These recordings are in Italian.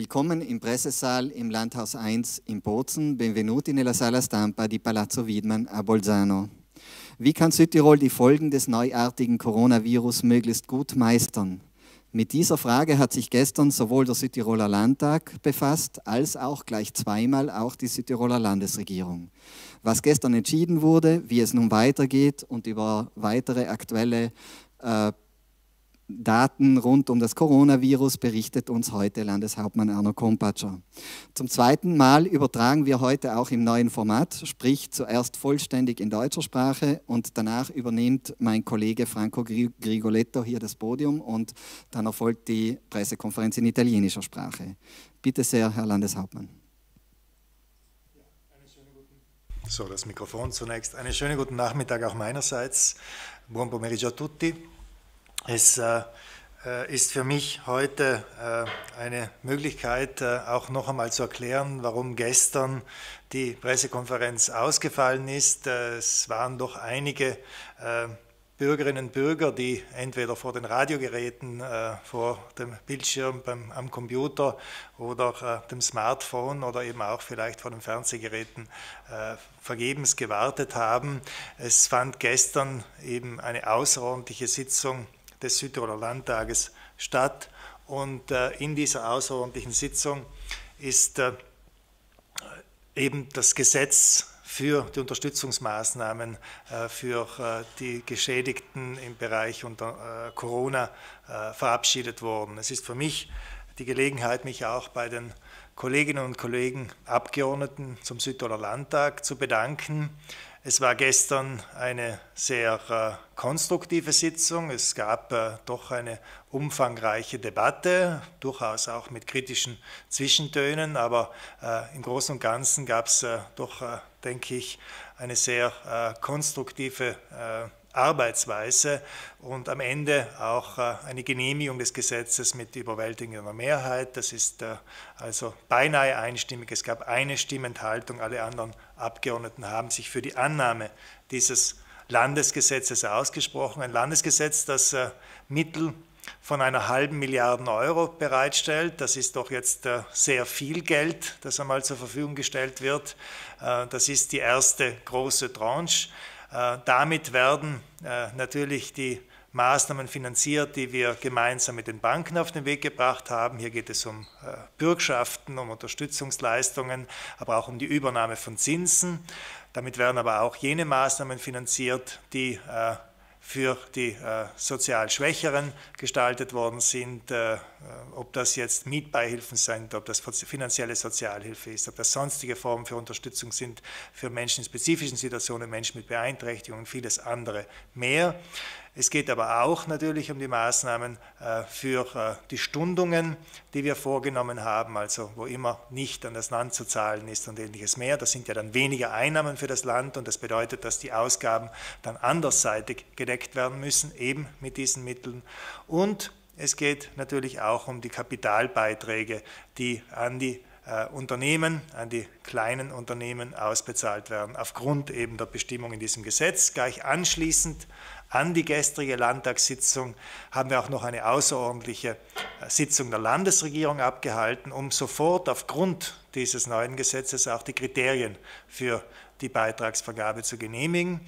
Willkommen im Pressesaal im Landhaus 1 in Bozen. Benvenuti nella sala stampa di Palazzo Wiedmann a Bolzano. Wie kann Südtirol die Folgen des neuartigen Coronavirus möglichst gut meistern? Mit dieser Frage hat sich gestern sowohl der Südtiroler Landtag befasst, als auch gleich zweimal auch die Südtiroler Landesregierung. Was gestern entschieden wurde, wie es nun weitergeht und über weitere aktuelle äh, Daten rund um das Coronavirus berichtet uns heute Landeshauptmann Arno Kompatscher. Zum zweiten Mal übertragen wir heute auch im neuen Format, sprich zuerst vollständig in deutscher Sprache und danach übernimmt mein Kollege Franco Grigoletto hier das Podium und dann erfolgt die Pressekonferenz in italienischer Sprache. Bitte sehr, Herr Landeshauptmann. So, das Mikrofon zunächst. Einen schönen guten Nachmittag auch meinerseits. Buon pomeriggio a tutti. Es äh, äh, ist für mich heute äh, eine Möglichkeit, äh, auch noch einmal zu erklären, warum gestern die Pressekonferenz ausgefallen ist. Es waren doch einige äh, Bürgerinnen und Bürger, die entweder vor den Radiogeräten, äh, vor dem Bildschirm beim, am Computer oder äh, dem Smartphone oder eben auch vielleicht vor den Fernsehgeräten äh, vergebens gewartet haben. Es fand gestern eben eine außerordentliche Sitzung des Südtiroler Landtages statt. Und äh, in dieser außerordentlichen Sitzung ist äh, eben das Gesetz für die Unterstützungsmaßnahmen äh, für die Geschädigten im Bereich unter Corona verabschiedet worden. Es ist für mich die Gelegenheit, mich auch bei den Kolleginnen und Kollegen Abgeordneten zum Südtiroler Landtag zu bedanken es war gestern eine sehr äh, konstruktive Sitzung. Es gab äh, doch eine umfangreiche Debatte, durchaus auch mit kritischen Zwischentönen, aber äh, im Großen und Ganzen gab es doch, denke ich, eine sehr konstruktive Arbeitsweise und am Ende auch eine Genehmigung des Gesetzes mit überwältigender Mehrheit. Das ist also beinahe einstimmig. Es gab eine Stimmenthaltung, alle anderen Abgeordneten haben sich für die Annahme dieses Landesgesetzes ausgesprochen. Ein Landesgesetz, das äh, Mittel von einer halben Milliarde Euro bereitstellt. Das ist doch jetzt äh, sehr viel Geld, das einmal zur Verfügung gestellt wird. Äh, das ist die erste große Tranche. Damit werden natürlich die Maßnahmen finanziert, die wir gemeinsam mit den Banken auf den Weg gebracht haben. Hier geht es um äh, Bürgschaften, um Unterstützungsleistungen, aber auch um die Übernahme von Zinsen. Damit werden aber auch jene Maßnahmen finanziert, die äh, für die äh, sozial Schwächeren gestaltet worden sind, ob das jetzt Mietbeihilfen sind, ob das finanzielle Sozialhilfe ist, ob das sonstige Formen für Unterstützung sind für Menschen in spezifischen Situationen, Menschen mit Beeinträchtigungen und vieles andere mehr. Es geht aber auch natürlich um die Maßnahmen äh, für äh, die Stundungen, die wir vorgenommen haben, also wo immer nicht an das Land zu zahlen ist und ähnliches mehr. Das sind ja dann weniger Einnahmen für das Land und das bedeutet, dass die Ausgaben dann andersseitig gedeckt werden müssen, eben mit diesen Mitteln. Und es geht natürlich auch um die Kapitalbeiträge, die an die äh, Unternehmen, an die kleinen Unternehmen ausbezahlt werden, aufgrund eben der Bestimmung in diesem Gesetz. Gleich anschließend an die gestrige Landtagssitzung haben wir auch noch eine außerordentliche äh, Sitzung der Landesregierung abgehalten, um sofort aufgrund dieses neuen Gesetzes auch die Kriterien für die Beitragsvergabe zu genehmigen.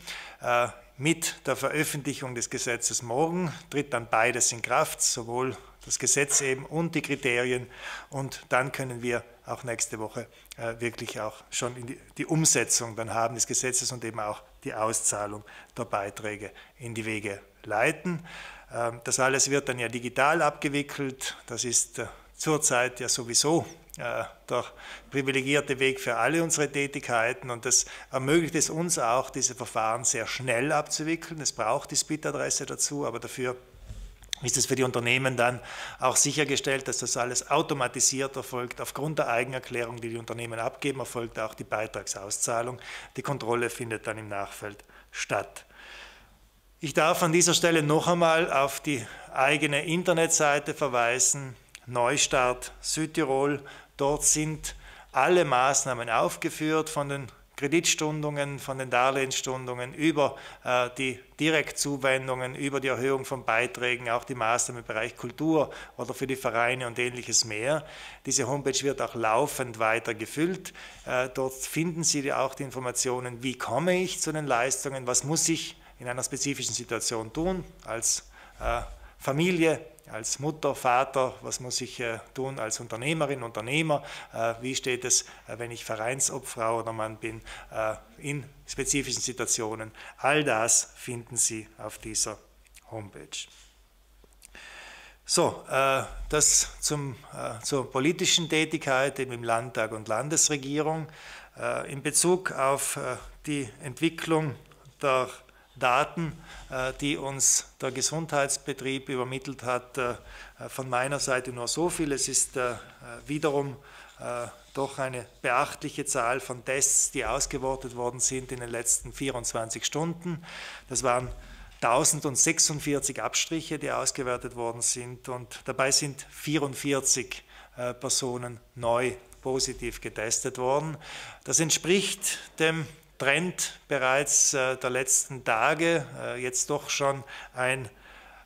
Äh, mit der Veröffentlichung des Gesetzes morgen tritt dann beides in Kraft, sowohl das Gesetz eben und die Kriterien. Und dann können wir auch nächste Woche äh, wirklich auch schon die Umsetzung dann haben des Gesetzes und eben auch die Auszahlung der Beiträge in die Wege leiten. Ähm, das alles wird dann ja digital abgewickelt. Das ist äh, zurzeit ja sowieso äh, der privilegierte Weg für alle unsere Tätigkeiten und das ermöglicht es uns auch, diese Verfahren sehr schnell abzuwickeln. Es braucht die SPIT-Adresse dazu, aber dafür ist es für die Unternehmen dann auch sichergestellt, dass das alles automatisiert erfolgt. Aufgrund der Eigenerklärung, die die Unternehmen abgeben, erfolgt auch die Beitragsauszahlung. Die Kontrolle findet dann im Nachfeld statt. Ich darf an dieser Stelle noch einmal auf die eigene Internetseite verweisen, Neustart Südtirol. Dort sind alle Maßnahmen aufgeführt von den Kreditstundungen, von den Darlehensstundungen über äh, die Direktzuwendungen, über die Erhöhung von Beiträgen, auch die Maßnahmen im Bereich Kultur oder für die Vereine und ähnliches mehr. Diese Homepage wird auch laufend weiter gefüllt. Äh, dort finden Sie auch die Informationen, wie komme ich zu den Leistungen, was muss ich in einer spezifischen Situation tun als äh, Familie, als Mutter, Vater, was muss ich äh, tun als Unternehmerin, Unternehmer, äh, wie steht es, äh, wenn ich Vereinsobfrau oder Mann bin, in spezifischen Situationen. All das finden Sie auf dieser Homepage. So, das zum, zur politischen Tätigkeit im Landtag und Landesregierung. In Bezug auf die Entwicklung der Daten, äh, die uns der Gesundheitsbetrieb übermittelt hat. Äh, von meiner Seite nur so viel. Es ist äh, wiederum doch eine beachtliche Zahl von Tests, die ausgewertet worden sind in den letzten 24 Stunden. Das waren 1046 Abstriche, die ausgewertet worden sind und dabei sind 44 Personen neu positiv getestet worden. Das entspricht dem Trend bereits äh, der letzten Tage, äh, jetzt doch schon ein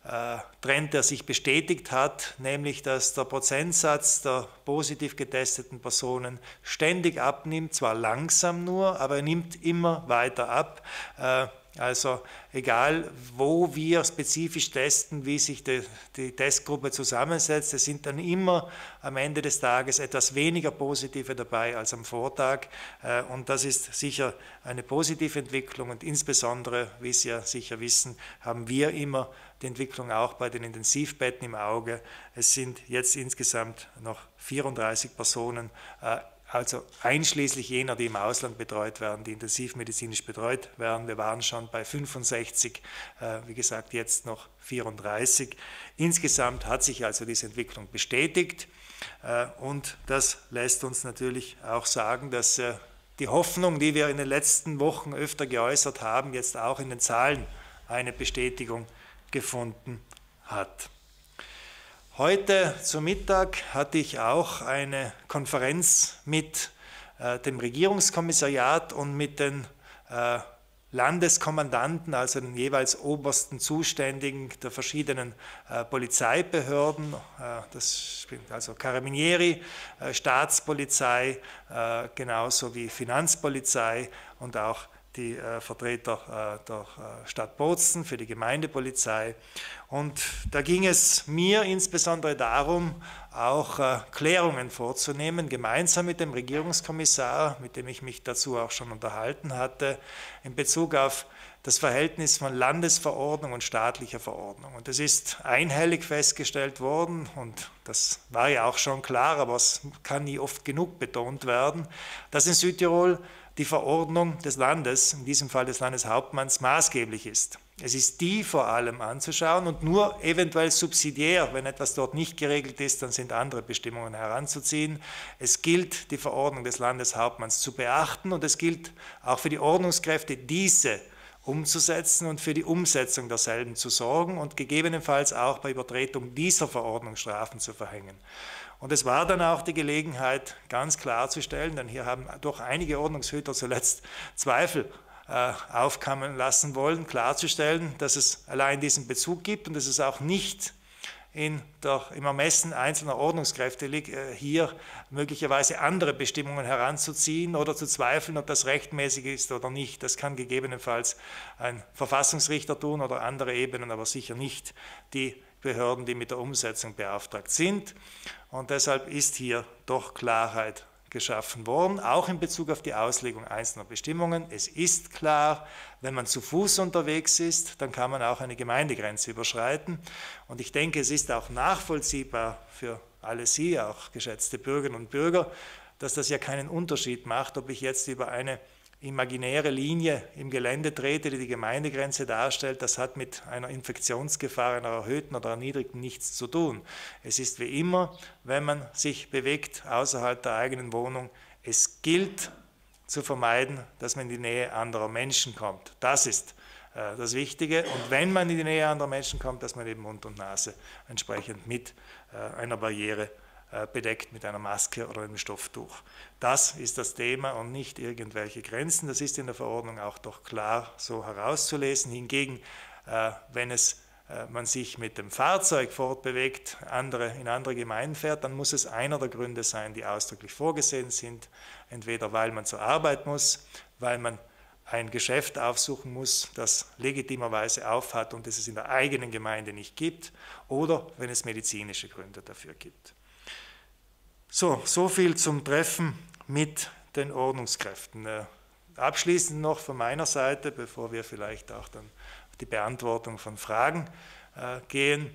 äh, Trend, der sich bestätigt hat, nämlich dass der Prozentsatz der positiv getesteten Personen ständig abnimmt, zwar langsam nur, aber er nimmt immer weiter ab. Äh, also egal, wo wir spezifisch testen, wie sich die, die, Testgruppe zusammensetzt, es sind dann immer am Ende des Tages etwas weniger positive dabei als am Vortag. Äh, und das ist sicher eine positive Entwicklung. Und insbesondere, wie Sie ja sicher wissen, haben wir immer die Entwicklung auch bei den Intensivbetten im Auge. Es sind jetzt insgesamt noch 34 Personen äh, also einschließlich jener, die im Ausland betreut werden, die intensivmedizinisch betreut werden. Wir waren schon bei 65, äh, wie gesagt, jetzt noch 34. Insgesamt hat sich also diese Entwicklung bestätigt äh, und das lässt uns natürlich auch sagen, dass äh, die Hoffnung, die wir in den letzten Wochen öfter geäußert haben, jetzt auch in den Zahlen eine Bestätigung gefunden hat. Heute zu Mittag hatte ich auch eine Konferenz mit äh, dem Regierungskommissariat und mit den äh, Landeskommandanten, also den jeweils obersten Zuständigen der verschiedenen äh, Polizeibehörden, äh, das sind also Carabinieri, äh, Staatspolizei, äh, genauso wie Finanzpolizei und auch die äh, Vertreter äh, der äh, Stadt Bozen, für die Gemeindepolizei. Und da ging es mir insbesondere darum, auch äh, Klärungen vorzunehmen, gemeinsam mit dem Regierungskommissar, mit dem ich mich dazu auch schon unterhalten hatte, in Bezug auf das Verhältnis von Landesverordnung und staatlicher Verordnung. Und das ist einhellig festgestellt worden, und das war ja auch schon klar, aber es kann nie oft genug betont werden, dass in Südtirol die Verordnung des Landes, in diesem Fall des Landeshauptmanns, maßgeblich ist. Es ist die vor allem anzuschauen und nur eventuell subsidiär, wenn etwas dort nicht geregelt ist, dann sind andere Bestimmungen heranzuziehen. Es gilt, die Verordnung des Landeshauptmanns zu beachten und es gilt auch für die Ordnungskräfte, diese umzusetzen und für die Umsetzung derselben zu sorgen und gegebenenfalls auch bei Übertretung dieser Verordnung Strafen zu verhängen. Und es war dann auch die Gelegenheit, ganz klarzustellen, denn hier haben doch einige Ordnungshüter zuletzt Zweifel äh, aufkommen lassen wollen, klarzustellen, dass es allein diesen Bezug gibt und dass es auch nicht in der, im Ermessen einzelner Ordnungskräfte liegt, äh, hier möglicherweise andere Bestimmungen heranzuziehen oder zu zweifeln, ob das rechtmäßig ist oder nicht. Das kann gegebenenfalls ein Verfassungsrichter tun oder andere Ebenen, aber sicher nicht die Behörden, die mit der Umsetzung beauftragt sind. Und deshalb ist hier doch Klarheit geschaffen worden, auch in Bezug auf die Auslegung einzelner Bestimmungen. Es ist klar, wenn man zu Fuß unterwegs ist, dann kann man auch eine Gemeindegrenze überschreiten. Und ich denke, es ist auch nachvollziehbar für alle Sie, auch geschätzte Bürgerinnen und Bürger, dass das ja keinen Unterschied macht, ob ich jetzt über eine imaginäre Linie im Gelände trete, die die Gemeindegrenze darstellt, das hat mit einer Infektionsgefahr, einer erhöhten oder erniedrigten nichts zu tun. Es ist wie immer, wenn man sich bewegt außerhalb der eigenen Wohnung, es gilt zu vermeiden, dass man in die Nähe anderer Menschen kommt. Das ist äh, das Wichtige. Und wenn man in die Nähe anderer Menschen kommt, dass man eben Mund und Nase entsprechend mit äh, einer Barriere äh, bedeckt mit einer Maske oder einem Stofftuch. Das ist das Thema und nicht irgendwelche Grenzen. Das ist in der Verordnung auch doch klar so herauszulesen. Hingegen, äh, wenn es äh, man sich mit dem Fahrzeug fortbewegt, andere, in andere Gemeinden fährt, dann muss es einer der Gründe sein, die ausdrücklich vorgesehen sind. Entweder weil man zur Arbeit muss, weil man ein Geschäft aufsuchen muss, das legitimerweise aufhat und das es in der eigenen Gemeinde nicht gibt, oder wenn es medizinische Gründe dafür gibt. So, so viel zum Treffen mit den Ordnungskräften. Äh, abschließend noch von meiner Seite, bevor wir vielleicht auch dann auf die Beantwortung von Fragen äh, gehen.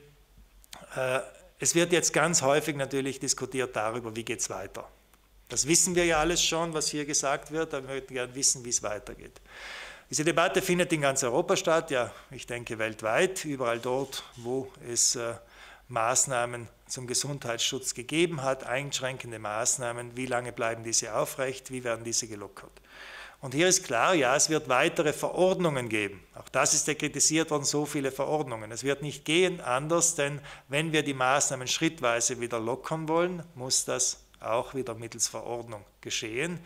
Äh, es wird jetzt ganz häufig natürlich diskutiert darüber, wie geht es weiter. Das wissen wir ja alles schon, was hier gesagt wird, aber wir möchten gerne wissen, wie es weitergeht. Diese Debatte findet in ganz Europa statt, ja, ich denke weltweit, überall dort, wo es äh, Maßnahmen zum Gesundheitsschutz gegeben hat, einschränkende Maßnahmen, wie lange bleiben diese aufrecht, wie werden diese gelockert. Und hier ist klar, ja, es wird weitere Verordnungen geben. Auch das ist ja kritisiert worden, so viele Verordnungen. Es wird nicht gehen anders, denn wenn wir die Maßnahmen schrittweise wieder lockern wollen, muss das auch wieder mittels Verordnung geschehen.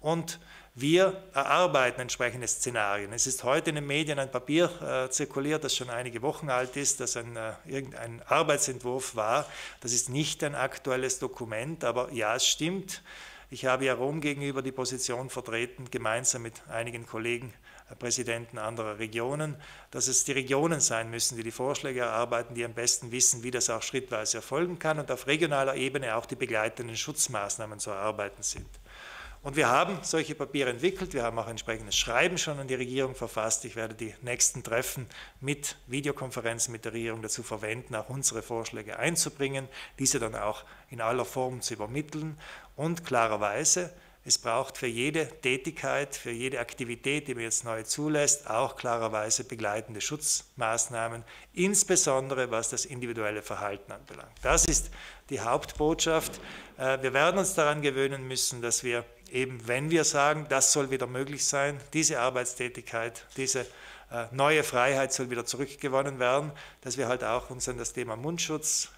Und wir erarbeiten entsprechende Szenarien. Es ist heute in den Medien ein Papier äh, zirkuliert, das schon einige Wochen alt ist, das ein, äh, irgendein Arbeitsentwurf war. Das ist nicht ein aktuelles Dokument, aber ja, es stimmt. Ich habe ja Rom gegenüber die Position vertreten, gemeinsam mit einigen Kollegen äh, Präsidenten anderer Regionen, dass es die Regionen sein müssen, die die Vorschläge erarbeiten, die am besten wissen, wie das auch schrittweise erfolgen kann und auf regionaler Ebene auch die begleitenden Schutzmaßnahmen zu erarbeiten sind. Und wir haben solche Papiere entwickelt, wir haben auch entsprechendes Schreiben schon an die Regierung verfasst. Ich werde die nächsten Treffen mit Videokonferenzen mit der Regierung dazu verwenden, auch unsere Vorschläge einzubringen, diese dann auch in aller Form zu übermitteln. Und klarerweise, es braucht für jede Tätigkeit, für jede Aktivität, die man jetzt neu zulässt, auch klarerweise begleitende Schutzmaßnahmen, insbesondere was das individuelle Verhalten anbelangt. Das ist die Hauptbotschaft. Äh, wir werden uns daran gewöhnen müssen, dass wir eben wenn wir sagen, das soll wieder möglich sein, diese Arbeitstätigkeit, diese äh, neue Freiheit soll wieder zurückgewonnen werden, dass wir halt auch uns an das Thema Mundschutz,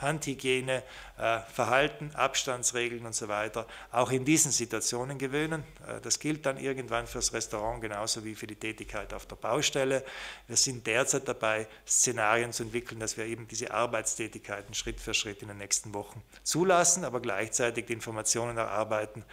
Handhygiene, äh, äh, Verhalten, Abstandsregeln und so weiter auch in diesen Situationen gewöhnen. Äh, das gilt dann irgendwann fürs Restaurant genauso wie für die Tätigkeit auf der Baustelle. Wir sind derzeit dabei, Szenarien zu entwickeln, dass wir eben diese Arbeitstätigkeiten Schritt für Schritt in den nächsten Wochen zulassen, aber gleichzeitig die Informationen erarbeiten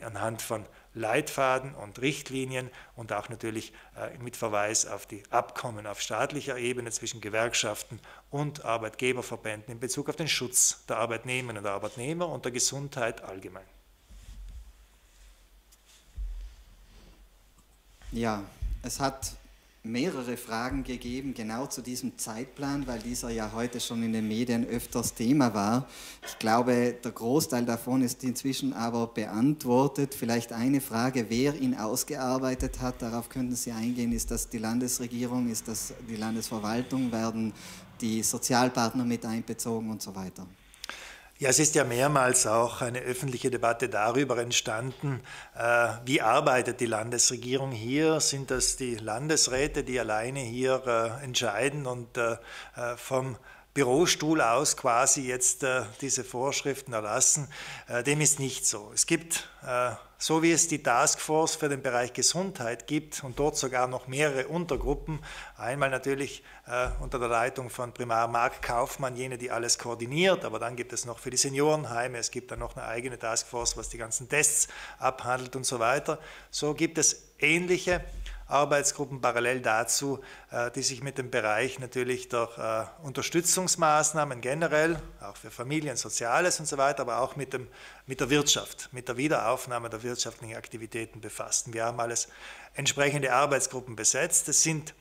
anhand von Leitfaden und Richtlinien und auch natürlich äh, mit Verweis auf die Abkommen auf staatlicher Ebene zwischen Gewerkschaften und Arbeitgeberverbänden in Bezug auf den Schutz der Arbeitnehmerinnen und Arbeitnehmer und der Gesundheit allgemein. Ja, es hat mehrere Fragen gegeben, genau zu diesem Zeitplan, weil dieser ja heute schon in den Medien öfters Thema war. Ich glaube, der Großteil davon ist inzwischen aber beantwortet. Vielleicht eine Frage, wer ihn ausgearbeitet hat, darauf könnten Sie eingehen. Ist das die Landesregierung, ist das die Landesverwaltung, werden die Sozialpartner mit einbezogen und so weiter? Ja, es ist ja mehrmals auch eine öffentliche Debatte darüber entstanden, äh, wie arbeitet die Landesregierung hier? Sind das die Landesräte, die alleine hier äh, entscheiden und äh, vom Bürostuhl aus quasi jetzt äh, diese Vorschriften erlassen. Äh, dem ist nicht so. Es gibt, äh, so wie es die Taskforce für den Bereich Gesundheit gibt und dort sogar noch mehrere Untergruppen, einmal natürlich äh, unter der Leitung von Primar Marc Kaufmann, jene, die alles koordiniert, aber dann gibt es noch für die Seniorenheime, es gibt dann noch eine eigene Taskforce, was die ganzen Tests abhandelt und so weiter. So gibt es ähnliche Arbeitsgruppen parallel dazu, äh, die sich mit dem Bereich natürlich durch äh, Unterstützungsmaßnahmen generell, auch für Familien, Soziales und so weiter, aber auch mit, dem, mit der Wirtschaft, mit der Wiederaufnahme der wirtschaftlichen Aktivitäten befassten. Wir haben alles entsprechende Arbeitsgruppen besetzt. Es sind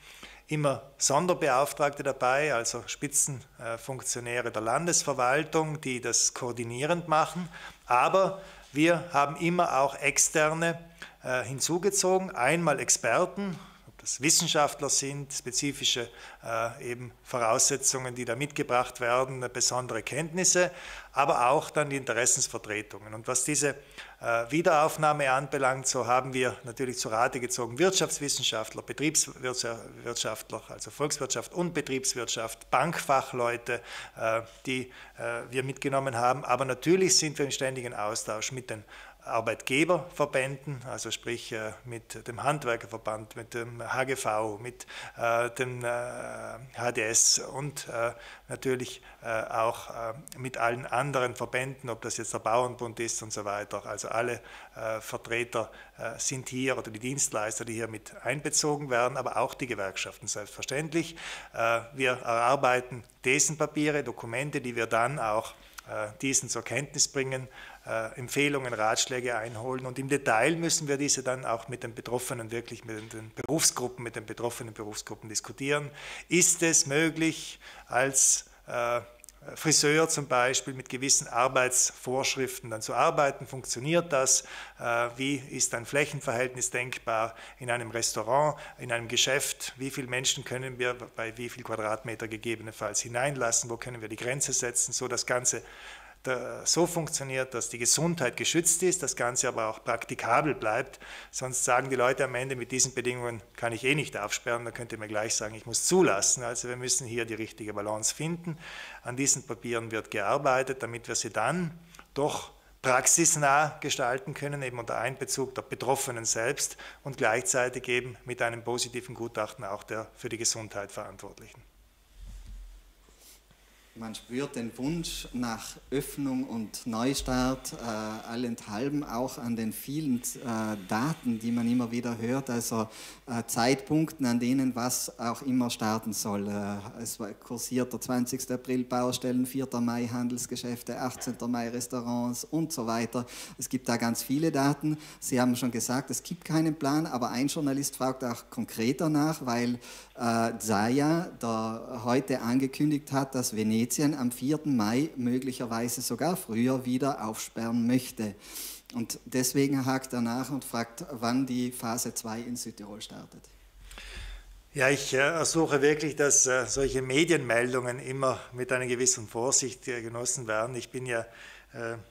immer Sonderbeauftragte dabei, also Spitzenfunktionäre äh, der Landesverwaltung, die das koordinierend machen. Aber wir haben immer auch externe äh, hinzugezogen. Einmal Experten, ob das Wissenschaftler sind, spezifische äh, eben Voraussetzungen, die da mitgebracht werden, besondere Kenntnisse, aber auch dann die Interessensvertretungen. Und was diese äh, Wiederaufnahme anbelangt, so haben wir natürlich zu Rate gezogen Wirtschaftswissenschaftler, Betriebswirtschaftler, also Volkswirtschaft und Betriebswirtschaft, Bankfachleute, äh, die äh, wir mitgenommen haben. Aber natürlich sind wir im ständigen Austausch mit den Arbeitgeberverbänden, also sprich äh, mit dem Handwerkerverband, mit dem HGV, mit äh, dem HDS äh, und natürlich auch mit allen anderen Verbänden, ob das jetzt der Bauernbund ist und so weiter. Also alle Vertreter sind hier oder die Dienstleister, die hier mit einbezogen werden, aber auch die Gewerkschaften selbstverständlich. Wir erarbeiten Thesenpapiere, Dokumente, die wir dann auch diesen zur Kenntnis bringen äh, Empfehlungen, Ratschläge einholen. Und im Detail müssen wir diese dann auch mit den Betroffenen, wirklich mit den Berufsgruppen, mit den betroffenen Berufsgruppen diskutieren. Ist es möglich, als äh, Friseur zum Beispiel mit gewissen Arbeitsvorschriften dann zu arbeiten? Funktioniert das? Äh, wie ist ein Flächenverhältnis denkbar in einem Restaurant, in einem Geschäft? Wie viele Menschen können wir bei wie viel Quadratmeter gegebenenfalls hineinlassen? Wo können wir die Grenze setzen? So das Ganze so funktioniert, dass die Gesundheit geschützt ist, das Ganze aber auch praktikabel bleibt. Sonst sagen die Leute am Ende, mit diesen Bedingungen kann ich eh nicht aufsperren, dann könnt ihr mir gleich sagen, ich muss zulassen. Also wir müssen hier die richtige Balance finden. An diesen Papieren wird gearbeitet, damit wir sie dann doch praxisnah gestalten können, eben unter Einbezug der Betroffenen selbst und gleichzeitig eben mit einem positiven Gutachten auch der für die Gesundheit Verantwortlichen. Man spürt den Wunsch nach Öffnung und Neustart, äh, allenthalben auch an den vielen äh, Daten, die man immer wieder hört, also äh, Zeitpunkten, an denen was auch immer starten soll. Äh, es war kursiert der 20. April Baustellen, 4. Mai Handelsgeschäfte, 18. Mai Restaurants und so weiter. Es gibt da ganz viele Daten. Sie haben schon gesagt, es gibt keinen Plan, aber ein Journalist fragt auch konkreter nach, weil äh, Zaya, der heute angekündigt hat, dass Venedig Venetien am 4. Mai möglicherweise sogar früher wieder aufsperren möchte. Und deswegen hakt er nach und fragt, wann die Phase 2 in Südtirol startet. Ja, ich äh, ersuche wirklich, dass äh, solche Medienmeldungen immer mit einer gewissen Vorsicht äh, genossen werden. Ich bin ja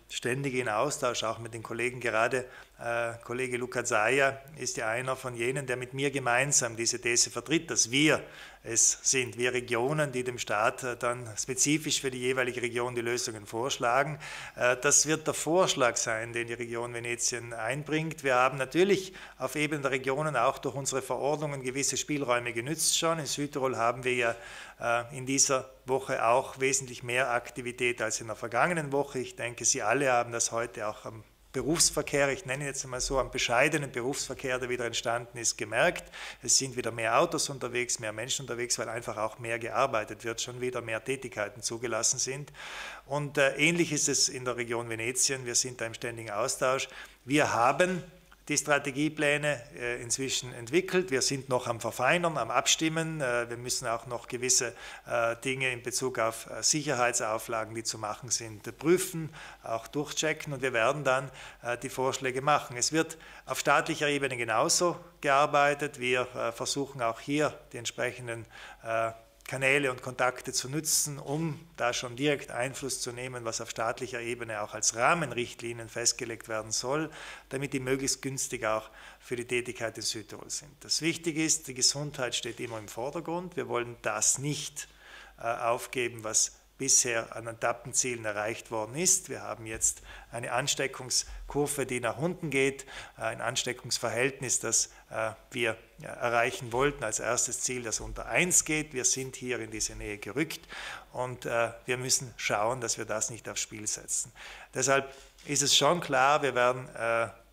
ständig in Austausch, auch mit den Kollegen gerade äh, Kollege Luca Zaia ist ja einer von jenen, der mit mir gemeinsam diese These vertritt, dass wir es sind, wir Regionen, die dem Staat äh, dann spezifisch für die jeweilige Region die Lösungen vorschlagen. Äh, das wird der Vorschlag sein, den die Region Venetien einbringt. Wir haben natürlich auf Ebene der Regionen auch durch unsere Verordnungen gewisse Spielräume genützt schon. In Südtirol haben wir ja in dieser Woche auch wesentlich mehr Aktivität als in der vergangenen Woche. Ich denke, Sie alle haben das heute auch am Berufsverkehr, ich nenne jetzt mal so am bescheidenen Berufsverkehr, der wieder entstanden ist, gemerkt. Es sind wieder mehr Autos unterwegs, mehr Menschen unterwegs, weil einfach auch mehr gearbeitet wird, schon wieder mehr Tätigkeiten zugelassen sind. Und äh, ähnlich ist es in der Region Venetien. Wir sind da im ständigen Austausch. Wir haben die Strategiepläne äh, inzwischen entwickelt. Wir sind noch am Verfeinern, am Abstimmen. Äh, wir müssen auch noch gewisse äh, Dinge in Bezug auf Sicherheitsauflagen, die zu machen sind, prüfen, auch durchchecken und wir werden dann die Vorschläge machen. Es wird auf staatlicher Ebene genauso gearbeitet. Wir versuchen auch hier die entsprechenden Kanäle und Kontakte zu nutzen, um da schon direkt Einfluss zu nehmen, was auf staatlicher Ebene auch als Rahmenrichtlinien festgelegt werden soll, damit die möglichst günstig auch für die Tätigkeit in Südtirol sind. Das Wichtige ist, die Gesundheit steht immer im Vordergrund. Wir wollen das nicht äh, aufgeben, was bisher an Etappenzielen erreicht worden ist. Wir haben jetzt eine Ansteckungskurve, die nach unten geht, ein Ansteckungsverhältnis, das äh, wir äh, erreichen wollten als erstes Ziel, das unter 1 geht. Wir sind hier in diese Nähe gerückt und äh, wir müssen schauen, dass wir das nicht aufs Spiel setzen. Deshalb ist es schon klar, wir werden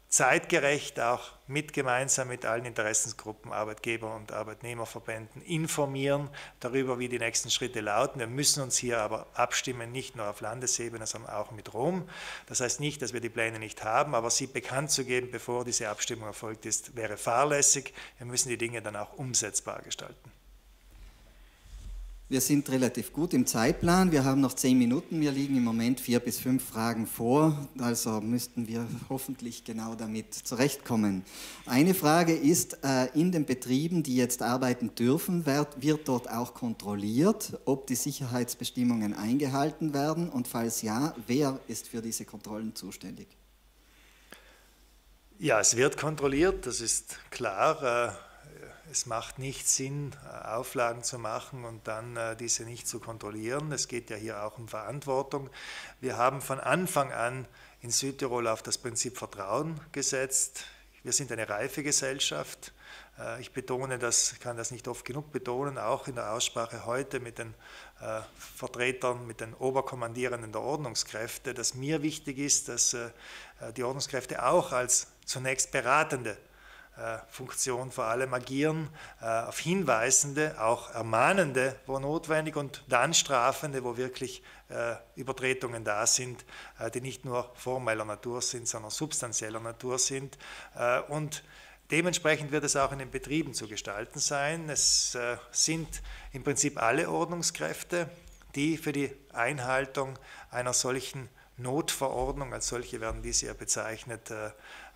zeitgerecht auch mit gemeinsam mit allen Interessensgruppen, Arbeitgeber und Arbeitnehmerverbänden informieren darüber, wie die nächsten Schritte lauten. Wir müssen uns hier aber abstimmen, nicht nur auf Landesebene, sondern auch mit Rom. Das heißt nicht, dass wir die Pläne nicht haben, aber sie bekannt zu geben, bevor diese Abstimmung erfolgt ist, wäre fahrlässig. Wir müssen die Dinge dann auch umsetzbar gestalten. Wir sind relativ gut im Zeitplan. Wir haben noch zehn Minuten. Mir liegen im Moment vier bis fünf Fragen vor. Also müssten wir hoffentlich genau damit zurechtkommen. Eine Frage ist, äh, in den Betrieben, die jetzt arbeiten dürfen, wird dort auch kontrolliert, ob die Sicherheitsbestimmungen eingehalten werden? Und falls ja, wer ist für diese Kontrollen zuständig? Ja, es wird kontrolliert, das ist klar. Äh, es macht nicht Sinn, äh, Auflagen zu machen und dann äh, diese nicht zu kontrollieren. Es geht ja hier auch um Verantwortung. Wir haben von Anfang an in Südtirol auf das Prinzip Vertrauen gesetzt. Wir sind eine reife Gesellschaft. Äh, ich betone das, kann das nicht oft genug betonen, auch in der Aussprache heute mit den Vertretern, mit den Oberkommandierenden der Ordnungskräfte, dass mir wichtig ist, dass die Ordnungskräfte auch als zunächst beratende äh, Funktion vor allem agieren, äh, auf hinweisende, auch ermahnende, wo notwendig und dann strafende, wo wirklich äh, Übertretungen da sind, die nicht nur formeller Natur sind, sondern substanzieller Natur sind. Und Dementsprechend wird es auch in den Betrieben zu gestalten sein. Es sind im Prinzip alle Ordnungskräfte, die für die Einhaltung einer solchen Notverordnung, als solche werden diese ja bezeichnet,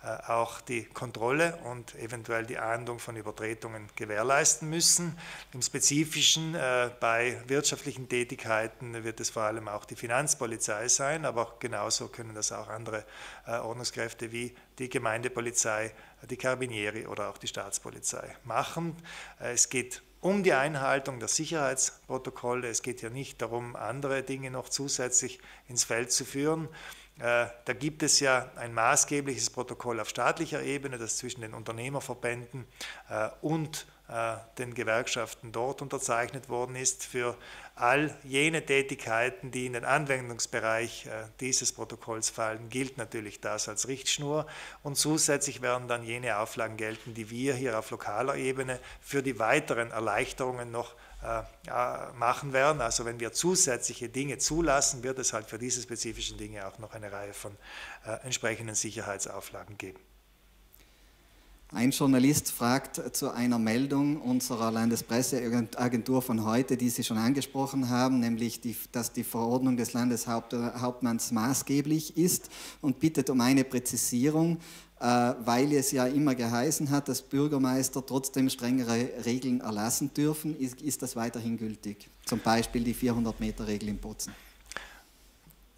äh, auch die Kontrolle und eventuell die Ahndung von Übertretungen gewährleisten müssen. Im Spezifischen äh, bei wirtschaftlichen Tätigkeiten wird es vor allem auch die Finanzpolizei sein, aber genauso können das auch andere äh, Ordnungskräfte wie die Gemeindepolizei, die Carabinieri oder auch die Staatspolizei machen. Es geht um die Einhaltung der Sicherheitsprotokolle. Es geht ja nicht darum, andere Dinge noch zusätzlich ins Feld zu führen. Äh, da gibt es ja ein maßgebliches Protokoll auf staatlicher Ebene, das zwischen den Unternehmerverbänden äh, und äh, den Gewerkschaften dort unterzeichnet worden ist für all jene Tätigkeiten, die in den Anwendungsbereich dieses Protokolls fallen, gilt natürlich das als Richtschnur. Und zusätzlich werden dann jene Auflagen gelten, die wir hier auf lokaler Ebene für die weiteren Erleichterungen noch äh, machen werden. Also wenn wir zusätzliche Dinge zulassen, wird es halt für diese spezifischen Dinge auch noch eine Reihe von äh, entsprechenden Sicherheitsauflagen geben. Ein Journalist fragt zu einer Meldung unserer Landespresseagentur von heute, die Sie schon angesprochen haben, nämlich, die, dass die Verordnung des Landeshauptmanns maßgeblich ist und bittet um eine Präzisierung. Äh, weil es ja immer geheißen hat, dass Bürgermeister trotzdem strengere Regeln erlassen dürfen. Ist, ist das weiterhin gültig? Zum Beispiel die 400-Meter-Regel in Bozen.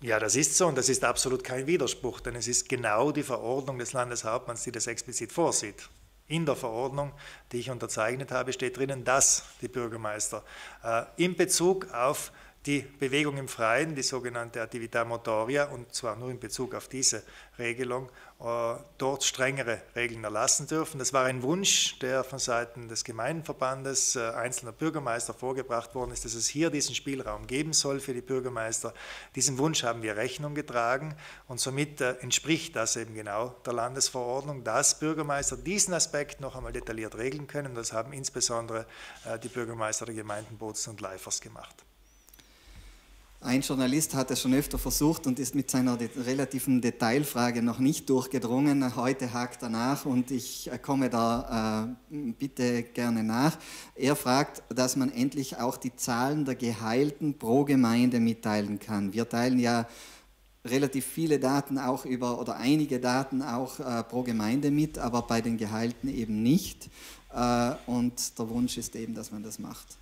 Ja, das ist so und das ist absolut kein Widerspruch, denn es ist genau die Verordnung des Landeshauptmanns, die das explizit vorsieht. In der Verordnung, die ich unterzeichnet habe, steht drinnen, dass die Bürgermeister äh, in Bezug auf die Bewegung im Freien, die sogenannte Attività motoria, und zwar nur in Bezug auf diese Regelung, äh, dort strengere Regeln erlassen dürfen. Das war ein Wunsch, der von Seiten des Gemeindenverbandes äh, einzelner Bürgermeister vorgebracht worden ist, dass es hier diesen Spielraum geben soll für die Bürgermeister. Diesem Wunsch haben wir Rechnung getragen und somit äh, entspricht das eben genau der Landesverordnung, dass Bürgermeister diesen Aspekt noch einmal detailliert regeln können. Das haben insbesondere die Bürgermeister der Gemeinden Bozen und Leifers gemacht. Ein Journalist hat es schon öfter versucht und ist mit seiner de relativen Detailfrage noch nicht durchgedrungen. Heute hakt er nach und ich äh, komme da äh, bitte gerne nach. Er fragt, dass man endlich auch die Zahlen der Geheilten pro Gemeinde mitteilen kann. Wir teilen ja relativ viele Daten auch über oder einige Daten auch äh, pro Gemeinde mit, aber bei den Geheilten eben nicht. Äh, und der Wunsch ist eben, dass man das macht.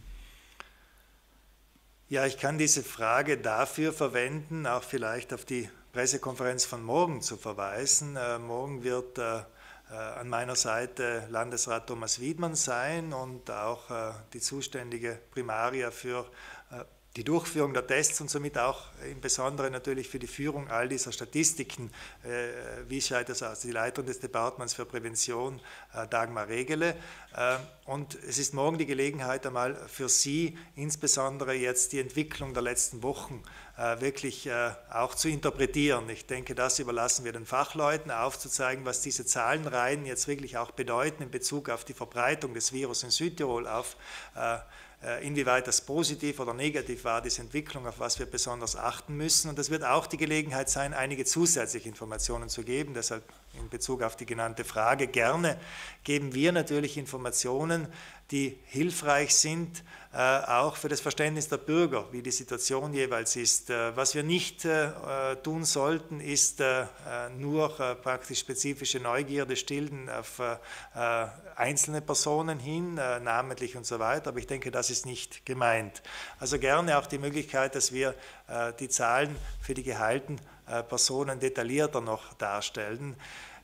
Ja, ich kann diese Frage dafür verwenden, auch vielleicht auf die Pressekonferenz von morgen zu verweisen. Äh, morgen wird äh, äh an meiner Seite Landesrat Thomas Wiedmann sein und auch äh, die zuständige Primaria für äh, die Durchführung der Tests und somit auch im Besonderen natürlich für die Führung all dieser Statistiken, äh, wie schaut das aus, die Leitung des Departments für Prävention, äh, Dagmar Regele. Äh, und es ist morgen die Gelegenheit einmal für Sie, insbesondere jetzt die Entwicklung der letzten Wochen äh, wirklich äh, auch zu interpretieren. Ich denke, das überlassen wir den Fachleuten, aufzuzeigen, was diese Zahlenreihen jetzt wirklich auch bedeuten in Bezug auf die Verbreitung des Virus in Südtirol, auf äh, äh, inwieweit das positiv oder negativ war, diese Entwicklung, auf was wir besonders achten müssen. Und das wird auch die Gelegenheit sein, einige zusätzliche Informationen zu geben. Deshalb in Bezug auf die genannte Frage. Gerne geben wir natürlich Informationen, die hilfreich sind, äh, auch für das Verständnis der Bürger, wie die Situation jeweils ist. Äh, was wir nicht äh, tun sollten, ist nur praktisch spezifische Neugierde stillen auf einzelne Personen hin, namentlich und so weiter, aber ich denke, das ist nicht gemeint. Also gerne auch die Möglichkeit, dass wir die Zahlen für die Gehalten äh, Personen detaillierter noch darstellen.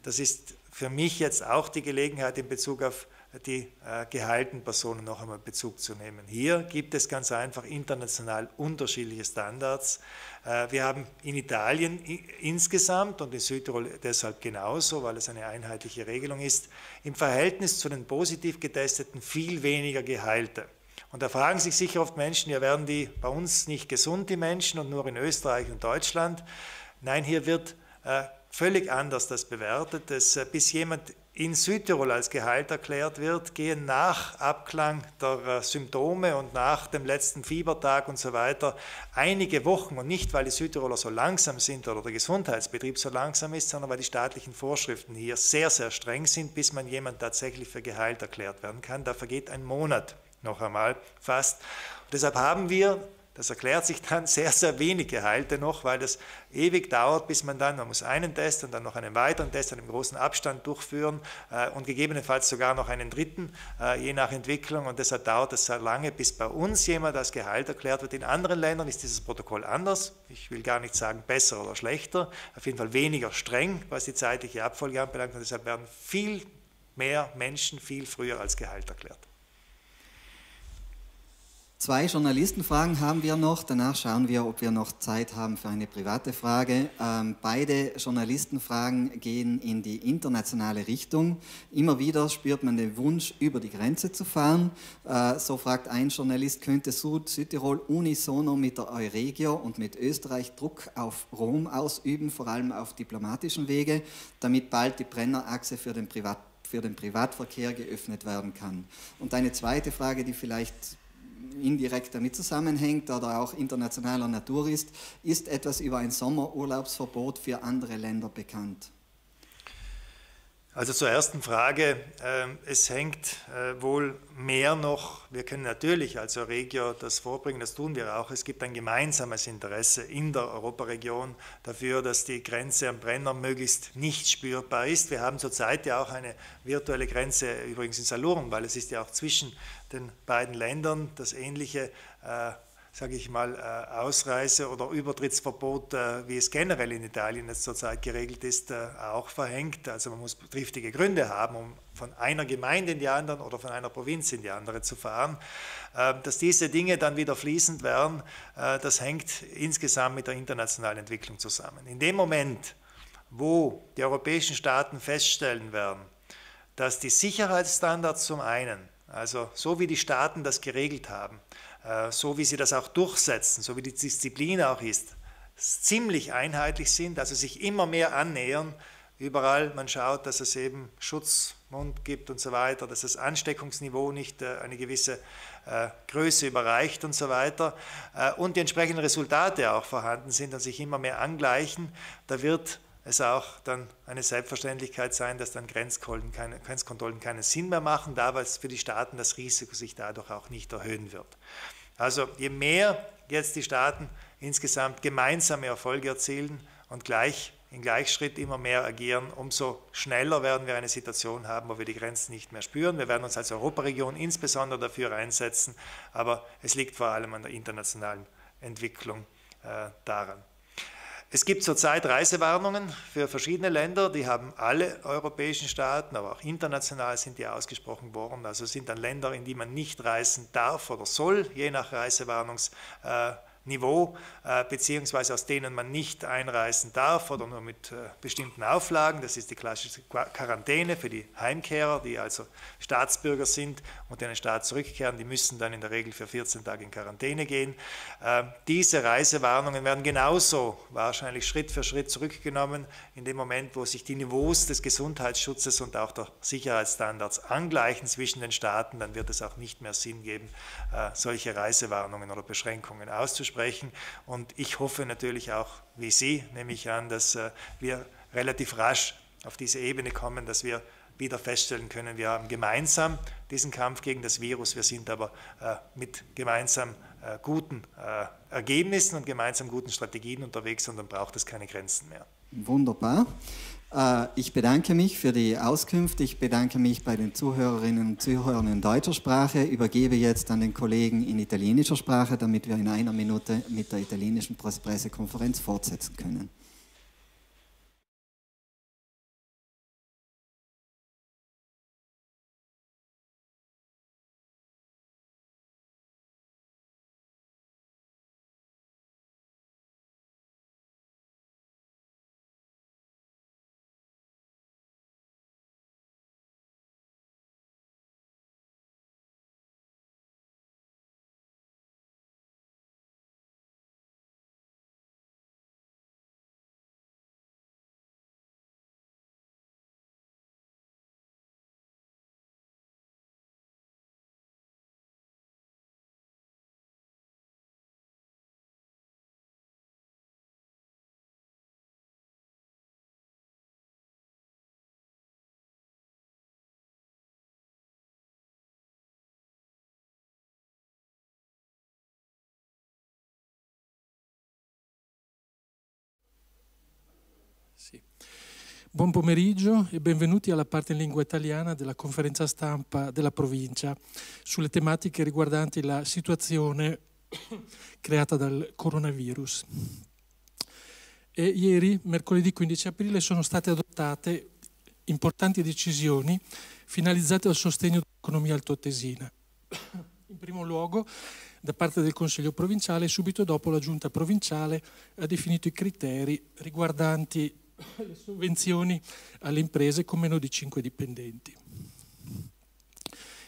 Das ist für mich jetzt auch die Gelegenheit in Bezug auf die äh, geheilten Personen noch einmal Bezug zu nehmen. Hier gibt es ganz einfach international unterschiedliche Standards. Äh, wir haben in Italien insgesamt und in Südtirol deshalb genauso, weil es eine einheitliche Regelung ist, im Verhältnis zu den positiv getesteten viel weniger Geheilte. Und da fragen sich sicher oft Menschen, ja werden die bei uns nicht gesund, die Menschen, und nur in Österreich und Deutschland. Nein, hier wird äh, völlig anders das bewertet. Dass, äh, bis jemand in Südtirol als geheilt erklärt wird, gehen nach Abklang der äh, Symptome und nach dem letzten Fiebertag und so weiter einige Wochen. Und nicht, weil die Südtiroler so langsam sind oder der Gesundheitsbetrieb so langsam ist, sondern weil die staatlichen Vorschriften hier sehr, sehr streng sind, bis man jemand tatsächlich für geheilt erklärt werden kann. Da vergeht ein Monat noch einmal fast. Und deshalb haben wir das erklärt sich dann sehr, sehr wenig Geheilte noch, weil das ewig dauert, bis man dann, man muss einen Test und dann noch einen weiteren Test an einem großen Abstand durchführen äh, und gegebenenfalls sogar noch einen dritten, äh, je nach Entwicklung. Und deshalb dauert es sehr lange, bis bei uns jemand als geheilt erklärt wird. In anderen Ländern ist dieses Protokoll anders. Ich will gar nicht sagen besser oder schlechter, auf jeden Fall weniger streng, was die zeitliche Abfolge anbelangt. Und deshalb werden viel mehr Menschen viel früher als geheilt erklärt. Zwei Journalistenfragen haben wir noch. Danach schauen wir, ob wir noch Zeit haben für eine private Frage. Ähm, beide Journalistenfragen gehen in die internationale Richtung. Immer wieder spürt man den Wunsch, über die Grenze zu fahren. Äh, so fragt ein Journalist, könnte Süd Südtirol unisono mit der Euregio und mit Österreich Druck auf Rom ausüben, vor allem auf diplomatischen Wege, damit bald die Brennerachse für den Privat für den Privatverkehr geöffnet werden kann. Und eine zweite Frage, die vielleicht indirekt damit zusammenhängt oder auch internationaler Natur ist, ist etwas über ein Sommerurlaubsverbot für andere Länder bekannt. Also zur ersten Frage. Äh, es hängt äh, wohl mehr noch, wir können natürlich als Regio das vorbringen, das tun wir auch. Es gibt ein gemeinsames Interesse in der Europaregion dafür, dass die Grenze am Brenner möglichst nicht spürbar ist. Wir haben zurzeit ja auch eine virtuelle Grenze übrigens in Salorum, weil es ist ja auch zwischen den beiden Ländern das ähnliche äh, sage ich mal, äh, Ausreise- oder Übertrittsverbot, äh, wie es generell in Italien jetzt zurzeit geregelt ist, äh, auch verhängt. Also man muss triftige Gründe haben, um von einer Gemeinde in die andere oder von einer Provinz in die andere zu fahren. Ähm, dass diese Dinge dann wieder fließend werden, das hängt insgesamt mit der internationalen Entwicklung zusammen. In dem Moment, wo die europäischen Staaten feststellen werden, dass die Sicherheitsstandards zum einen, also so wie die Staaten das geregelt haben, äh, so wie sie das auch durchsetzen, so wie die Disziplin auch ist, ziemlich einheitlich sind, also sich immer mehr annähern. Überall man schaut, dass es eben Schutzmund gibt und so weiter, dass das Ansteckungsniveau nicht äh, eine gewisse äh, Größe überreicht und so weiter und die entsprechenden Resultate auch vorhanden sind und sich immer mehr angleichen. Da wird es auch dann eine Selbstverständlichkeit sein, dass dann Grenzkontrollen, keine, Grenzkontrollen keinen Sinn mehr machen, da weil es für die Staaten das Risiko sich dadurch auch nicht erhöhen wird. Also je mehr jetzt die Staaten insgesamt gemeinsame Erfolge erzielen und gleich in Gleichschritt immer mehr agieren, umso schneller werden wir eine Situation haben, wo wir die Grenzen nicht mehr spüren. Wir werden uns als Europaregion insbesondere dafür einsetzen, aber es liegt vor allem an der internationalen Entwicklung äh, daran. Es gibt zurzeit Reisewarnungen für verschiedene Länder, die haben alle europäischen Staaten, aber auch international sind die ausgesprochen worden. Also sind dann Länder, in die man nicht reisen darf oder soll, je nach Reisewarnungs. Äh, Niveau, äh, beziehungsweise aus denen man nicht einreisen darf oder nur mit äh, bestimmten Auflagen. Das ist die klassische Quarantäne für die Heimkehrer, die also Staatsbürger sind und in den Staat zurückkehren. Die müssen dann in der Regel für 14 Tage in Quarantäne gehen. Ähm, diese Reisewarnungen werden genauso wahrscheinlich Schritt für Schritt zurückgenommen in dem Moment, wo sich die Niveaus des Gesundheitsschutzes und auch der Sicherheitsstandards angleichen zwischen den Staaten, dann wird es auch nicht mehr Sinn geben, äh, solche Reisewarnungen oder Beschränkungen auszusprechen sprechen. Und ich hoffe natürlich auch, wie Sie, nehme ich an, dass äh, wir relativ rasch auf diese Ebene kommen, dass wir wieder feststellen können, wir haben gemeinsam diesen Kampf gegen das Virus, wir sind aber äh, mit gemeinsam äh, guten Ergebnissen und gemeinsam guten Strategien unterwegs und dann braucht es keine Grenzen mehr. Wunderbar. Äh, ich bedanke mich für die Auskunft. Ich bedanke mich bei den Zuhörerinnen und Zuhörern in deutscher Sprache. Übergebe jetzt an den Kollegen in italienischer Sprache, damit wir in einer Minute mit der italienischen Pressekonferenz fortsetzen können. Sì. Buon pomeriggio e benvenuti alla parte in lingua italiana della conferenza stampa della provincia sulle tematiche riguardanti la situazione creata dal coronavirus. E ieri, mercoledì 15 aprile, sono state adottate importanti decisioni finalizzate al sostegno dell'economia altoatesina. In primo luogo, da parte del Consiglio provinciale, subito dopo la Giunta provinciale ha definito i criteri riguardanti le sovvenzioni alle imprese con meno di 5 dipendenti.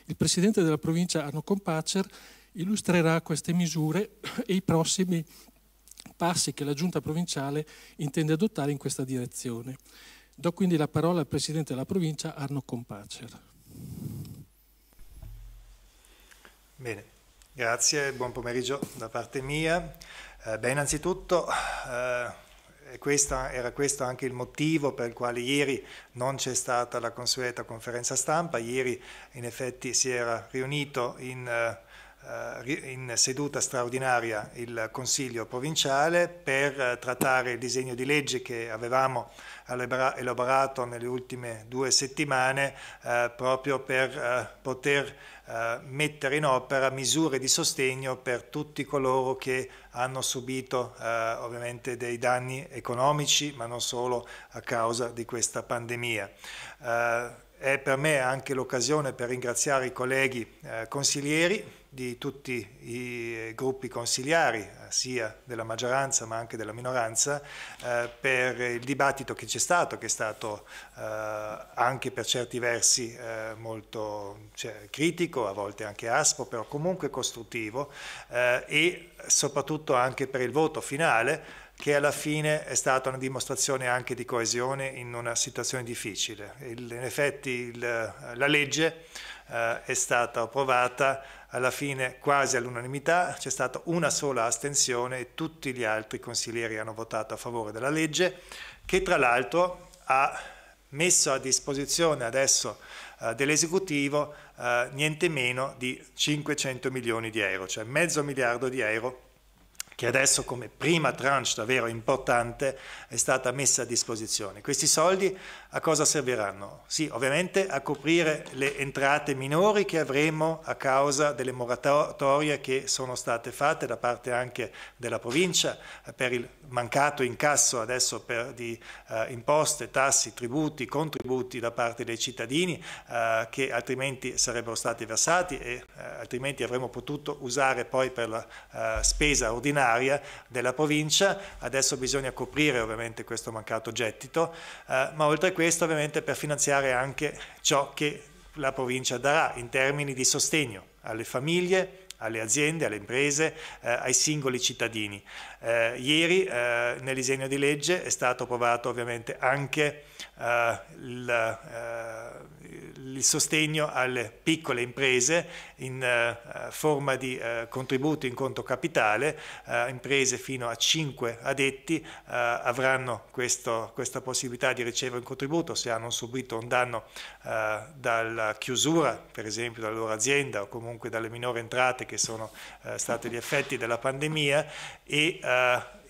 Il presidente della provincia Arno Compacer illustrerà queste misure e i prossimi passi che la giunta provinciale intende adottare in questa direzione. Do quindi la parola al presidente della provincia Arno Compacer. Bene, grazie, buon pomeriggio da parte mia. Eh, beh, innanzitutto eh, questa, era questo anche il motivo per il quale ieri non c'è stata la consueta conferenza stampa, ieri in effetti si era riunito in... Eh, eh, in seduta straordinaria il Consiglio provinciale per trattare il disegno di legge che avevamo elaborato nelle ultime due settimane eh, proprio per eh, poter mettere in opera misure di sostegno per tutti coloro che hanno subito ovviamente dei danni economici ma non solo a causa di questa pandemia è per me anche l'occasione per ringraziare i colleghi consiglieri di tutti i eh, gruppi consigliari, eh, sia della maggioranza ma anche della minoranza, eh, per il dibattito che c'è stato, che è stato eh, anche per certi versi eh, molto cioè, critico, a volte anche aspro, però comunque costruttivo, eh, e soprattutto anche per il voto finale che alla fine è stata una dimostrazione anche di coesione in una situazione difficile. Il, in effetti il, la legge eh, è stata approvata alla fine quasi all'unanimità, c'è stata una sola astensione e tutti gli altri consiglieri hanno votato a favore della legge che tra l'altro ha messo a disposizione adesso eh, dell'esecutivo eh, niente meno di 500 milioni di euro, cioè mezzo miliardo di euro che adesso come prima tranche davvero importante è stata messa a disposizione. Questi soldi a cosa serviranno? Sì, ovviamente a coprire le entrate minori che avremo a causa delle moratorie che sono state fatte da parte anche della provincia per il mancato incasso adesso per, di eh, imposte, tassi, tributi, contributi da parte dei cittadini eh, che altrimenti sarebbero stati versati e eh, altrimenti avremmo potuto usare poi per la eh, spesa ordinaria della provincia. Adesso bisogna coprire ovviamente questo mancato gettito, eh, ma oltre a questo questo ovviamente per finanziare anche ciò che la provincia darà in termini di sostegno alle famiglie, alle aziende, alle imprese, eh, ai singoli cittadini. Eh, ieri eh, disegno di legge è stato approvato ovviamente anche eh, il, eh, il, sostegno alle piccole imprese in eh, eh, forma di contributo in conto capitale, imprese fino a 5 addetti avranno questo, questa possibilità di ricevere un contributo se hanno subito un danno dalla chiusura, per esempio dalla loro azienda o comunque dalle minori entrate che sono state gli effetti della pandemia e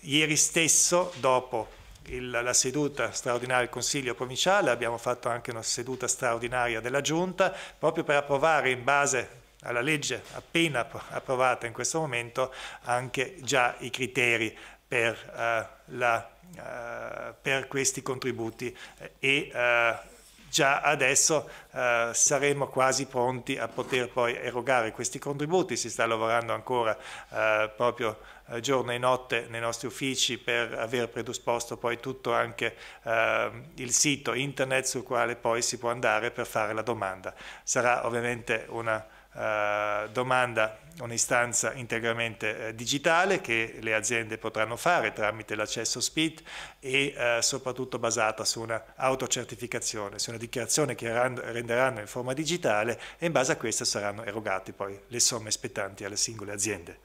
ieri stesso dopo il, la seduta straordinaria del Consiglio provinciale, abbiamo fatto anche una seduta straordinaria della Giunta, proprio per approvare in base alla legge appena approvata in questo momento anche già i criteri per, uh, la, uh, per questi contributi e uh, già adesso eh, saremo quasi pronti a poter poi erogare questi contributi, si sta lavorando ancora eh, proprio eh, giorno e notte nei nostri uffici per aver predisposto poi tutto anche eh, il sito internet sul quale poi si può andare per fare la domanda. Sarà ovviamente una eh, domanda, un'istanza integralmente eh, digitale che le aziende potranno fare tramite l'accesso SPIT e eh, soprattutto basata su una autocertificazione, su una dichiarazione che renderanno in forma digitale e in base a questa saranno erogate poi le somme spettanti alle singole aziende.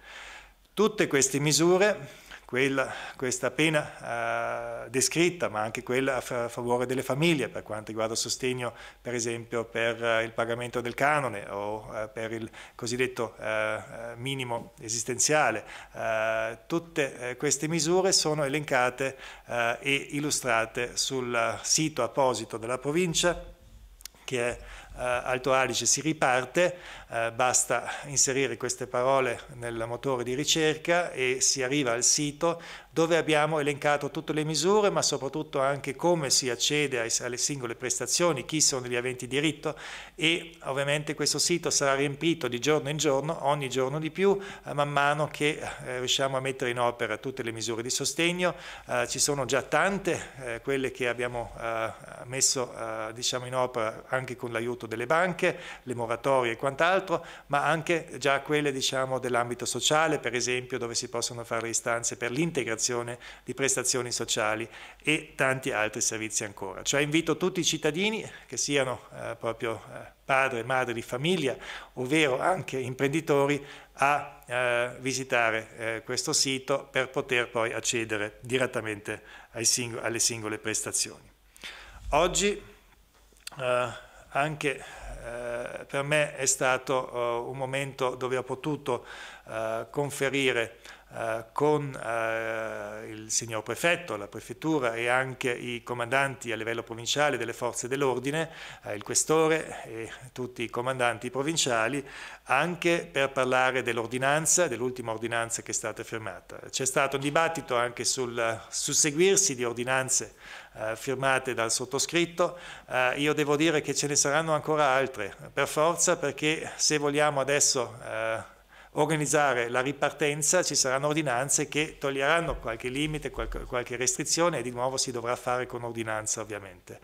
Tutte queste misure, quella, questa pena eh, descritta, ma anche quella a favore delle famiglie per quanto riguarda il sostegno per esempio per eh, il pagamento del canone o eh, per il cosiddetto eh, eh, minimo esistenziale, eh, tutte queste misure sono elencate e illustrate sul sito apposito della provincia che è eh, Alto Adige si riparte, eh, basta inserire queste parole nel motore di ricerca e si arriva al sito dove abbiamo elencato tutte le misure, ma soprattutto anche come si accede alle singole prestazioni, chi sono gli aventi diritto e ovviamente questo sito sarà riempito di giorno in giorno, ogni giorno di più, eh, man mano che eh, riusciamo a mettere in opera tutte le misure di sostegno. Eh, ci sono già tante, quelle che abbiamo messo diciamo in opera anche con l'aiuto delle banche, le moratorie e quant'altro, ma anche già quelle diciamo, dell'ambito sociale, per esempio, dove si possono fare istanze per l'integrazione prestazione, di prestazioni sociali e tanti altri servizi ancora. Cioè invito tutti i cittadini, che siano eh, proprio eh, padre e madre di famiglia, ovvero anche imprenditori, a eh, visitare eh, questo sito per poter poi accedere direttamente sing alle singole prestazioni. Oggi eh, anche eh, per me è stato un momento dove ho potuto conferire eh, con eh, il signor prefetto, la prefettura e anche i comandanti a livello provinciale delle forze dell'ordine, eh, il questore e tutti i comandanti provinciali, anche per parlare dell'ordinanza, dell'ultima ordinanza che è stata firmata. C'è stato un dibattito anche sul susseguirsi di ordinanze eh, firmate dal sottoscritto, eh, io devo dire che ce ne saranno ancora altre, per forza, perché se vogliamo adesso organizzare la ripartenza ci saranno ordinanze che toglieranno qualche limite, qualche, restrizione e di nuovo si dovrà fare con ordinanza ovviamente.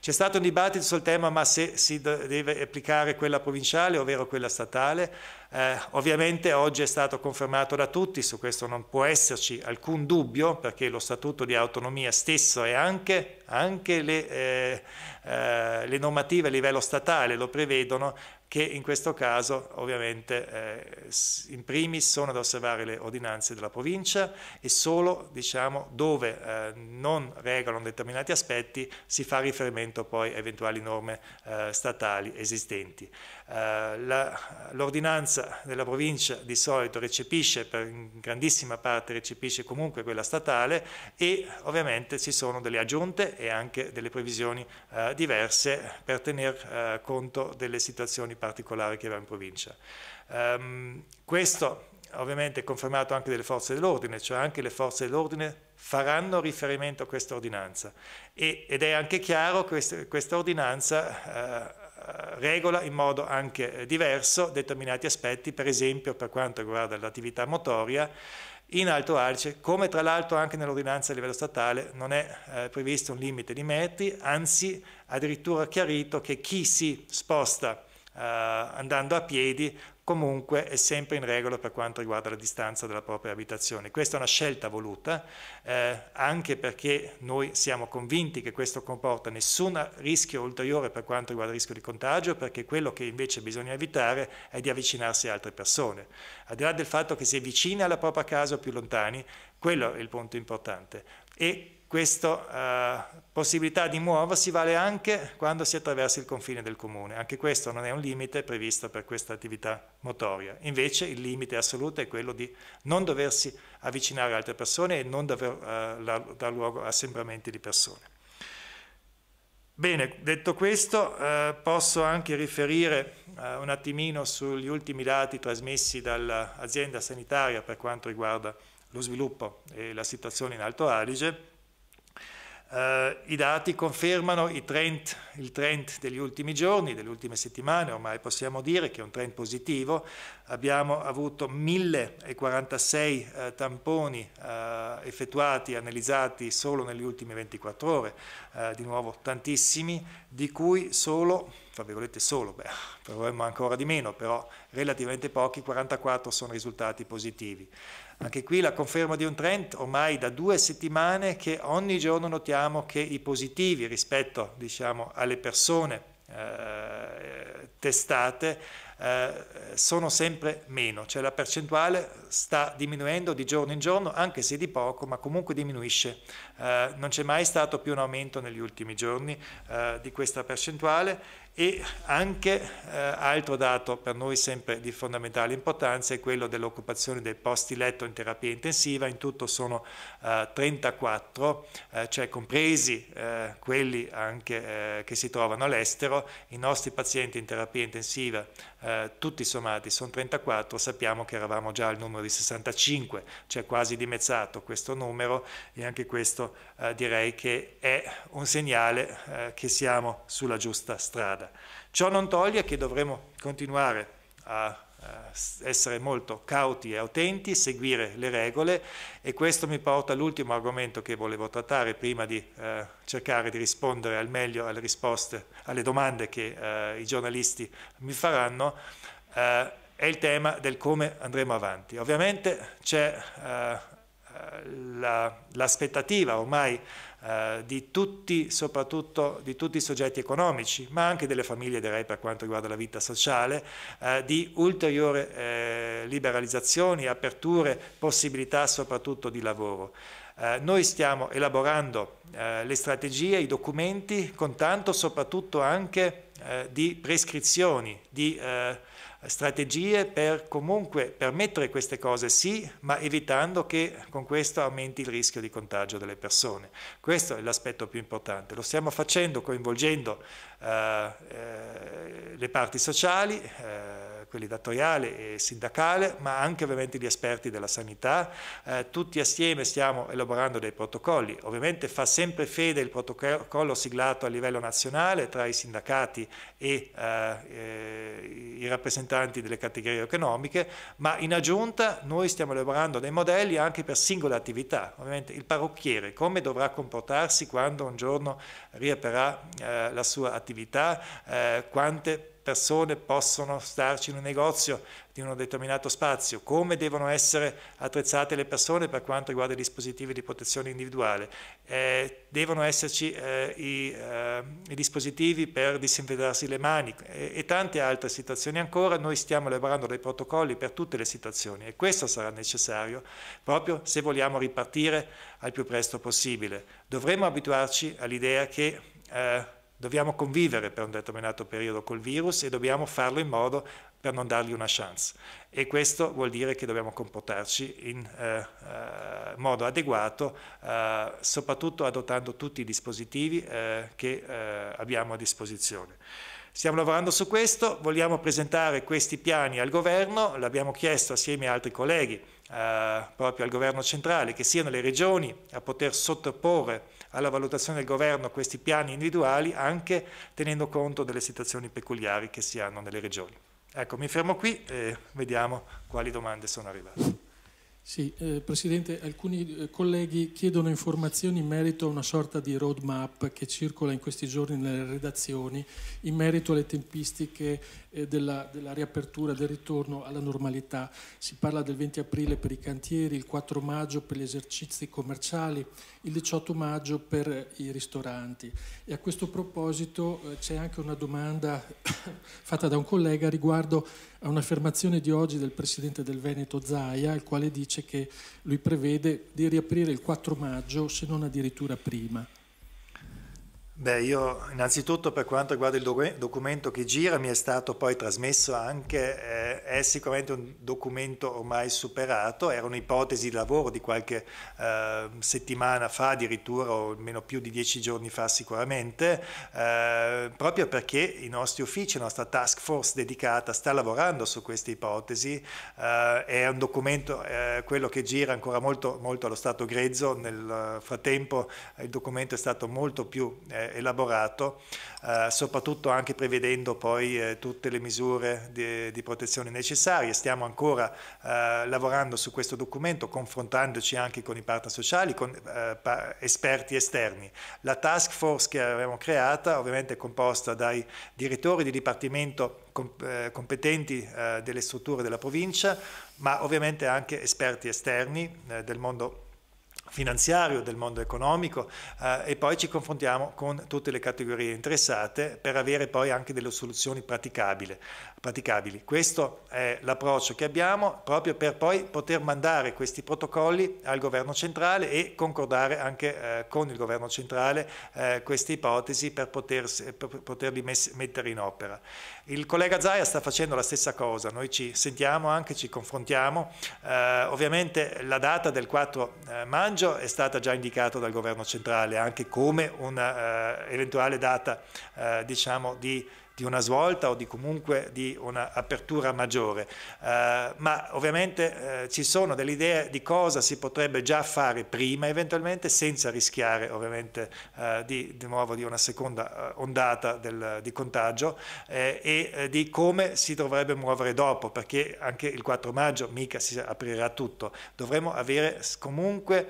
C'è stato un dibattito sul tema ma se si deve applicare quella provinciale ovvero quella statale, eh, ovviamente oggi è stato confermato da tutti, su questo non può esserci alcun dubbio perché lo statuto di autonomia stesso e anche, anche le, eh, eh, le normative a livello statale lo prevedono, che in questo caso ovviamente eh, in primis sono da osservare le ordinanze della provincia e solo diciamo, dove eh, non regolano determinati aspetti si fa riferimento poi a eventuali norme eh, statali esistenti. Eh, l'ordinanza della provincia di solito recepisce, per grandissima parte recepisce comunque quella statale e ovviamente ci sono delle aggiunte e anche delle previsioni eh, diverse per tener eh, conto delle situazioni particolari che va in provincia. Um, questo ovviamente è confermato anche dalle forze dell'ordine, cioè anche le forze dell'ordine faranno riferimento a questa ordinanza ed è anche chiaro che questa ordinanza eh, eh, regola in modo anche eh, diverso determinati aspetti, per esempio per quanto riguarda l'attività motoria, in Alto Alce, come tra l'altro anche nell'ordinanza a livello statale, non è eh, previsto un limite di metri, anzi addirittura chiarito che chi si sposta eh, andando a piedi comunque è sempre in regola per quanto riguarda la distanza dalla propria abitazione. Questa è una scelta voluta, eh, anche perché noi siamo convinti che questo comporta nessun rischio ulteriore per quanto riguarda il rischio di contagio, perché quello che invece bisogna evitare è di avvicinarsi a altre persone. Al di là del fatto che si è alla propria casa o più lontani, quello è il punto importante. E questa eh, possibilità di muoversi vale anche quando si attraversa il confine del comune, anche questo non è un limite previsto per questa attività motoria, invece il limite assoluto è quello di non doversi avvicinare altre persone e non dover eh, dar luogo a sembramenti di persone. Bene, detto questo, eh, posso anche riferire eh, un attimino sugli ultimi dati trasmessi dall'azienda sanitaria per quanto riguarda lo sviluppo e la situazione in Alto Adige. Eh, I dati confermano i trend, il trend degli ultimi giorni, delle ultime settimane, ormai possiamo dire che è un trend positivo. Abbiamo avuto 1046 eh, tamponi eh, effettuati, analizzati solo negli ultimi 24 ore, eh, di nuovo tantissimi, di cui solo, tra virgolette solo, beh, proveremmo ancora di meno, però relativamente pochi, 44 sono risultati positivi. Anche qui la conferma di un trend ormai da due settimane che ogni giorno notiamo che i positivi rispetto diciamo, alle persone eh, testate eh, sono sempre meno, cioè la percentuale sta diminuendo di giorno in giorno, anche se di poco, ma comunque diminuisce. Eh, non c'è mai stato più un aumento negli ultimi giorni eh, di questa percentuale e anche eh, altro dato per noi sempre di fondamentale importanza è quello dell'occupazione dei posti letto in terapia intensiva, in tutto sono eh, 34, eh, cioè compresi eh, quelli anche eh, che si trovano all'estero, i nostri pazienti in terapia intensiva eh, tutti sommati sono 34, sappiamo che eravamo già al numero di 65, cioè quasi dimezzato questo numero e anche questo direi che è un segnale che siamo sulla giusta strada. Ciò non toglie che dovremo continuare a eh, essere molto cauti e autenti, seguire le regole e questo mi porta all'ultimo argomento che volevo trattare prima di eh, cercare di rispondere al meglio alle risposte, alle domande che eh, i giornalisti mi faranno, eh, è il tema del come andremo avanti. Ovviamente c'è eh, eh, l'aspettativa la, ormai eh, di tutti, soprattutto di tutti i soggetti economici, ma anche delle famiglie, direi, per quanto riguarda la vita sociale, eh, di ulteriori eh, liberalizzazioni, aperture, possibilità soprattutto di lavoro. Eh, noi stiamo elaborando eh, le strategie, i documenti, con tanto soprattutto anche eh, di prescrizioni, di eh, strategie per comunque permettere queste cose sì, ma evitando che con questo aumenti il rischio di contagio delle persone. Questo è l'aspetto più importante. Lo stiamo facendo coinvolgendo eh, eh, le parti sociali. Eh, quelli datoriale e sindacale, ma anche ovviamente gli esperti della sanità. Eh, tutti assieme stiamo elaborando dei protocolli. Ovviamente fa sempre fede il protocollo siglato a livello nazionale tra i sindacati e eh, eh i rappresentanti delle categorie economiche, ma in aggiunta noi stiamo elaborando dei modelli anche per singole attività. Ovviamente il parrucchiere come dovrà comportarsi quando un giorno riaperà eh, la sua attività, eh, quante persone possono starci in un negozio di uno determinato spazio, come devono essere attrezzate le persone per quanto riguarda i dispositivi di protezione individuale, eh, devono esserci eh, i, eh, i, dispositivi per disinfettarsi le mani eh, e, tante altre situazioni ancora. Noi stiamo elaborando dei protocolli per tutte le situazioni e questo sarà necessario proprio se vogliamo ripartire al più presto possibile. Dovremmo abituarci all'idea che eh, Dobbiamo convivere per un determinato periodo col virus e dobbiamo farlo in modo per non dargli una chance. E questo vuol dire che dobbiamo comportarci in eh, eh, modo adeguato, eh, soprattutto adottando tutti i dispositivi eh, che eh, abbiamo a disposizione. Stiamo lavorando su questo, vogliamo presentare questi piani al governo, l'abbiamo chiesto assieme a altri colleghi, eh, proprio al governo centrale, che siano le regioni a poter sottoporre alla valutazione del governo questi piani individuali anche tenendo conto delle situazioni peculiari che si hanno nelle regioni. Ecco, mi fermo qui e vediamo quali domande sono arrivate. Sì, eh, Presidente, alcuni eh, colleghi chiedono informazioni in merito a una sorta di roadmap che circola in questi giorni nelle redazioni in merito alle tempistiche eh, della, della, riapertura, del ritorno alla normalità. Si parla del 20 aprile per i cantieri, il 4 maggio per gli esercizi commerciali, il 18 maggio per eh, i ristoranti. E a questo proposito eh, c'è anche una domanda fatta da un collega riguardo a un'affermazione di oggi del presidente del Veneto Zaia, il quale dice che lui prevede di riaprire il 4 maggio, se non addirittura prima. Beh, io innanzitutto per quanto riguarda il documento che gira mi è stato poi trasmesso anche, eh, è sicuramente un documento ormai superato, era un'ipotesi di lavoro di qualche eh, settimana fa addirittura o almeno più di dieci giorni fa sicuramente, eh, proprio perché i nostri uffici, la nostra task force dedicata sta lavorando su queste ipotesi, eh, è un documento, eh, quello che gira ancora molto, molto allo stato grezzo, nel eh, frattempo il documento è stato molto più eh, elaborato, eh, soprattutto anche prevedendo poi eh, tutte le misure di, di, protezione necessarie. Stiamo ancora eh, lavorando su questo documento, confrontandoci anche con i partner sociali, con eh, pa esperti esterni. La task force che abbiamo creata, ovviamente è composta dai direttori di dipartimento eh, competenti delle strutture della provincia, ma ovviamente anche esperti esterni del mondo finanziario, del mondo economico eh, e poi ci confrontiamo con tutte le categorie interessate per avere poi anche delle soluzioni praticabili praticabili. Questo è l'approccio che abbiamo proprio per poi poter mandare questi protocolli al governo centrale e concordare anche eh, con il governo centrale eh, queste ipotesi per, potersi, eh, per poterli mess- mettere in opera. Il collega Zaia sta facendo la stessa cosa, noi ci sentiamo anche, ci confrontiamo. Eh, ovviamente la data del 4 eh, maggio è stata già indicata dal governo centrale anche come un'eventuale eh, data diciamo di di una svolta o di comunque di un'apertura maggiore, eh, ma ovviamente eh, ci sono delle idee di cosa si potrebbe già fare prima eventualmente senza rischiare ovviamente eh, di, di, nuovo di una seconda eh, ondata del, di contagio eh, e eh, di come si dovrebbe muovere dopo, perché anche il 4 maggio mica si aprirà tutto, Dovremmo avere comunque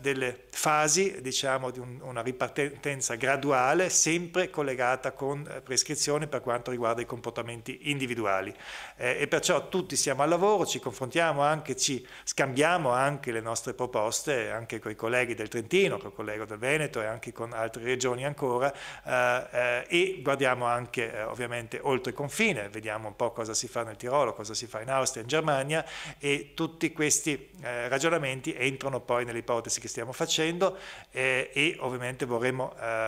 delle fasi diciamo di un, una ripartenza graduale sempre collegata con prescrizioni direzione per quanto riguarda i comportamenti individuali eh, e perciò tutti siamo al lavoro, ci confrontiamo anche, ci scambiamo anche le nostre proposte anche con i colleghi del Trentino, con il collega del Veneto e anche con altre regioni ancora eh, eh, e guardiamo anche eh, ovviamente oltre confine, vediamo un po' cosa si fa nel Tirolo, cosa si fa in Austria, in Germania e tutti questi eh, ragionamenti entrano poi nelle ipotesi che stiamo facendo eh, e ovviamente vorremmo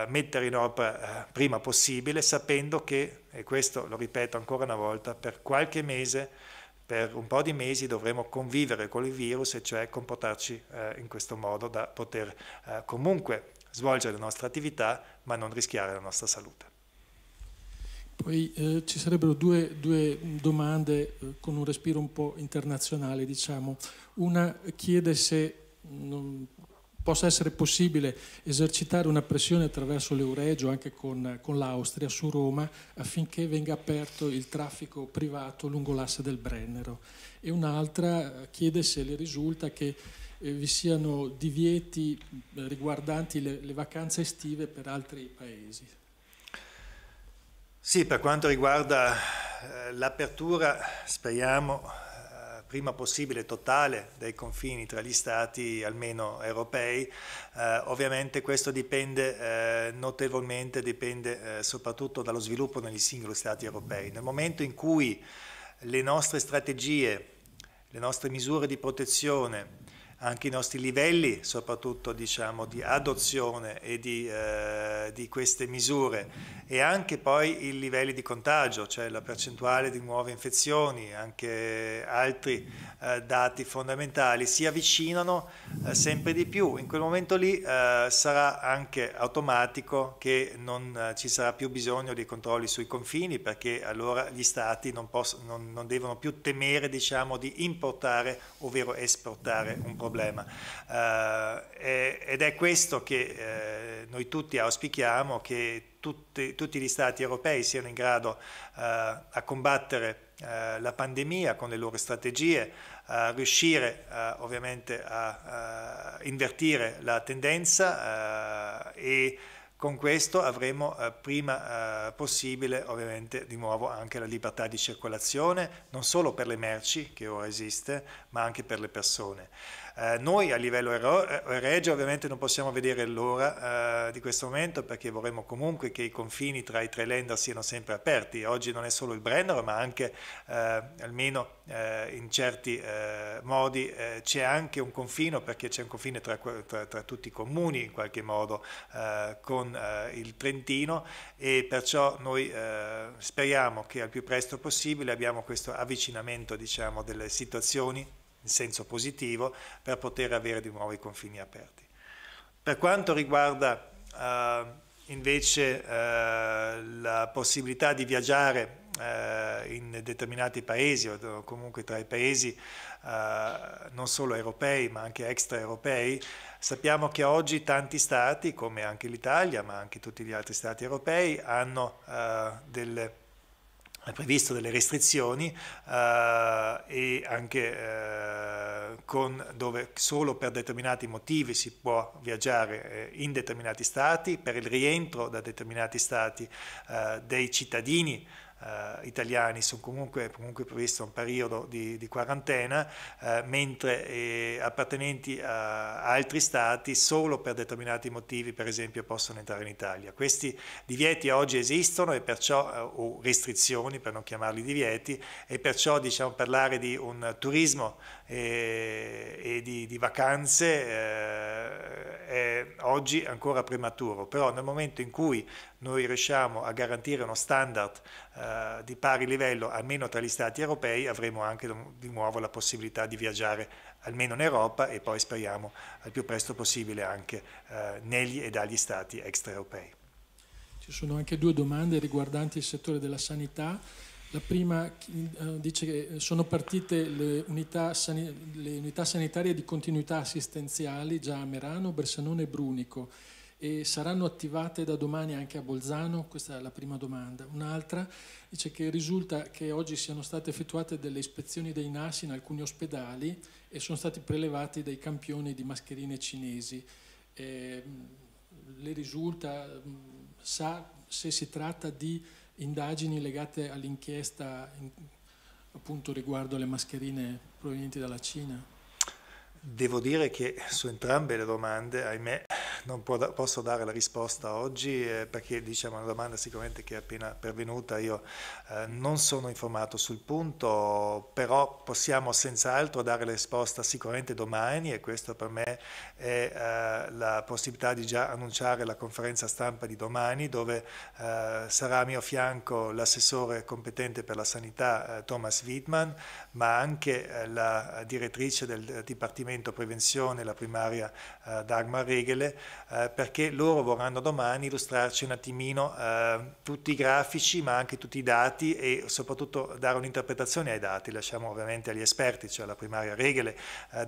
mettere in opera prima possibile sapendo che, e questo lo ripeto ancora una volta, per qualche mese, per un po' di mesi dovremo convivere con il virus e cioè comportarci eh, in questo modo da poter eh, comunque svolgere le nostre attività ma non rischiare la nostra salute. Poi eh, ci sarebbero due, due domande eh, con un respiro un po' internazionale, diciamo. Una chiede se mm, non, possa essere possibile esercitare una pressione attraverso l'Euregio, anche con, con l'Austria, su Roma, affinché venga aperto il traffico privato lungo l'asse del Brennero. E un'altra eh, chiede se le risulta che eh, vi siano divieti eh, riguardanti le, le vacanze estive per altri paesi. Sì, per quanto riguarda l'apertura, speriamo prima possibile totale dei confini tra gli stati, almeno europei. Eh, ovviamente questo dipende eh, notevolmente, dipende eh, soprattutto dallo sviluppo negli singoli stati europei. Nel momento in cui le nostre strategie, le nostre misure di protezione anche i nostri livelli, soprattutto diciamo, di adozione e di, eh, di, queste misure e anche poi i livelli di contagio, cioè la percentuale di nuove infezioni, anche altri eh, dati fondamentali, si avvicinano eh, sempre di più. In quel momento lì eh, sarà anche automatico che non eh, ci sarà più bisogno di controlli sui confini perché allora gli stati non, possono, non, non devono più temere diciamo, di importare, ovvero esportare un prodotto problema. Eh, ed è questo che eh, noi tutti auspichiamo, che tutti, tutti, gli Stati europei siano in grado eh, a combattere eh, la pandemia con le loro strategie, a riuscire eh, ovviamente a, a invertire la tendenza e con questo avremo eh, prima eh, possibile ovviamente di nuovo anche la libertà di circolazione, non solo per le merci che ora esiste, ma anche per le persone. Eh, noi a livello eh, regio ovviamente non possiamo vedere l'ora eh, di questo momento perché vorremmo comunque che i confini tra i tre lender siano sempre aperti. Oggi non è solo il Brennero ma anche eh, almeno eh, in certi modi c'è anche un confino perché c'è un confine tra, tra, tra, tutti i comuni in qualche modo con il Trentino e perciò noi speriamo che al più presto possibile abbiamo questo avvicinamento diciamo, delle situazioni in senso positivo per poter avere di nuovo i confini aperti. Per quanto riguarda eh, invece eh, la possibilità di viaggiare eh, in determinati paesi o comunque tra i paesi eh, non solo europei ma anche extraeuropei, sappiamo che oggi tanti stati come anche l'Italia ma anche tutti gli altri stati europei hanno eh, delle è previsto delle restrizioni eh, e anche eh, con, dove solo per determinati motivi si può viaggiare eh, in determinati stati, per il rientro da determinati stati eh, dei cittadini eh, italiani sono comunque, comunque previsto un periodo di, di quarantena, eh, mentre eh, appartenenti a altri stati solo per determinati motivi, per esempio, possono entrare in Italia. Questi divieti oggi esistono e perciò, eh, o restrizioni per non chiamarli divieti, e perciò diciamo, parlare di un turismo eh, e, di, di vacanze eh, è oggi ancora prematuro, però nel momento in cui noi riusciamo a garantire uno standard eh, di pari livello almeno tra gli stati europei, avremo anche di nuovo la possibilità di viaggiare almeno in Europa e poi speriamo al più presto possibile anche eh, negli e dagli stati extraeuropei. Ci sono anche due domande riguardanti il settore della sanità. La prima eh, dice che sono partite le unità, sanitarie di continuità assistenziali già a Merano, Bersanone e Brunico e saranno attivate da domani anche a Bolzano? Questa è la prima domanda. Un'altra dice che risulta che oggi siano state effettuate delle ispezioni dei nasi in alcuni ospedali e sono stati prelevati dei campioni di mascherine cinesi. Eh, le risulta, mm, sa se si tratta di indagini legate all'inchiesta appunto riguardo alle mascherine provenienti dalla Cina? Devo dire che su entrambe le domande, ahimè, non può, posso dare la risposta oggi eh, perché diciamo una domanda sicuramente che è appena pervenuta, io eh, non sono informato sul punto, però possiamo senz'altro dare la risposta sicuramente domani e questo per me e eh, la possibilità di già annunciare la conferenza stampa di domani dove eh, sarà a mio fianco l'assessore competente per la sanità eh, Thomas Wittmann ma anche eh, la direttrice del Dipartimento Prevenzione, la primaria eh, Dagmar Regele eh, perché loro vorranno domani illustrarci un attimino tutti i grafici ma anche tutti i dati e soprattutto dare un'interpretazione ai dati, lasciamo ovviamente agli esperti, cioè alla primaria Regele,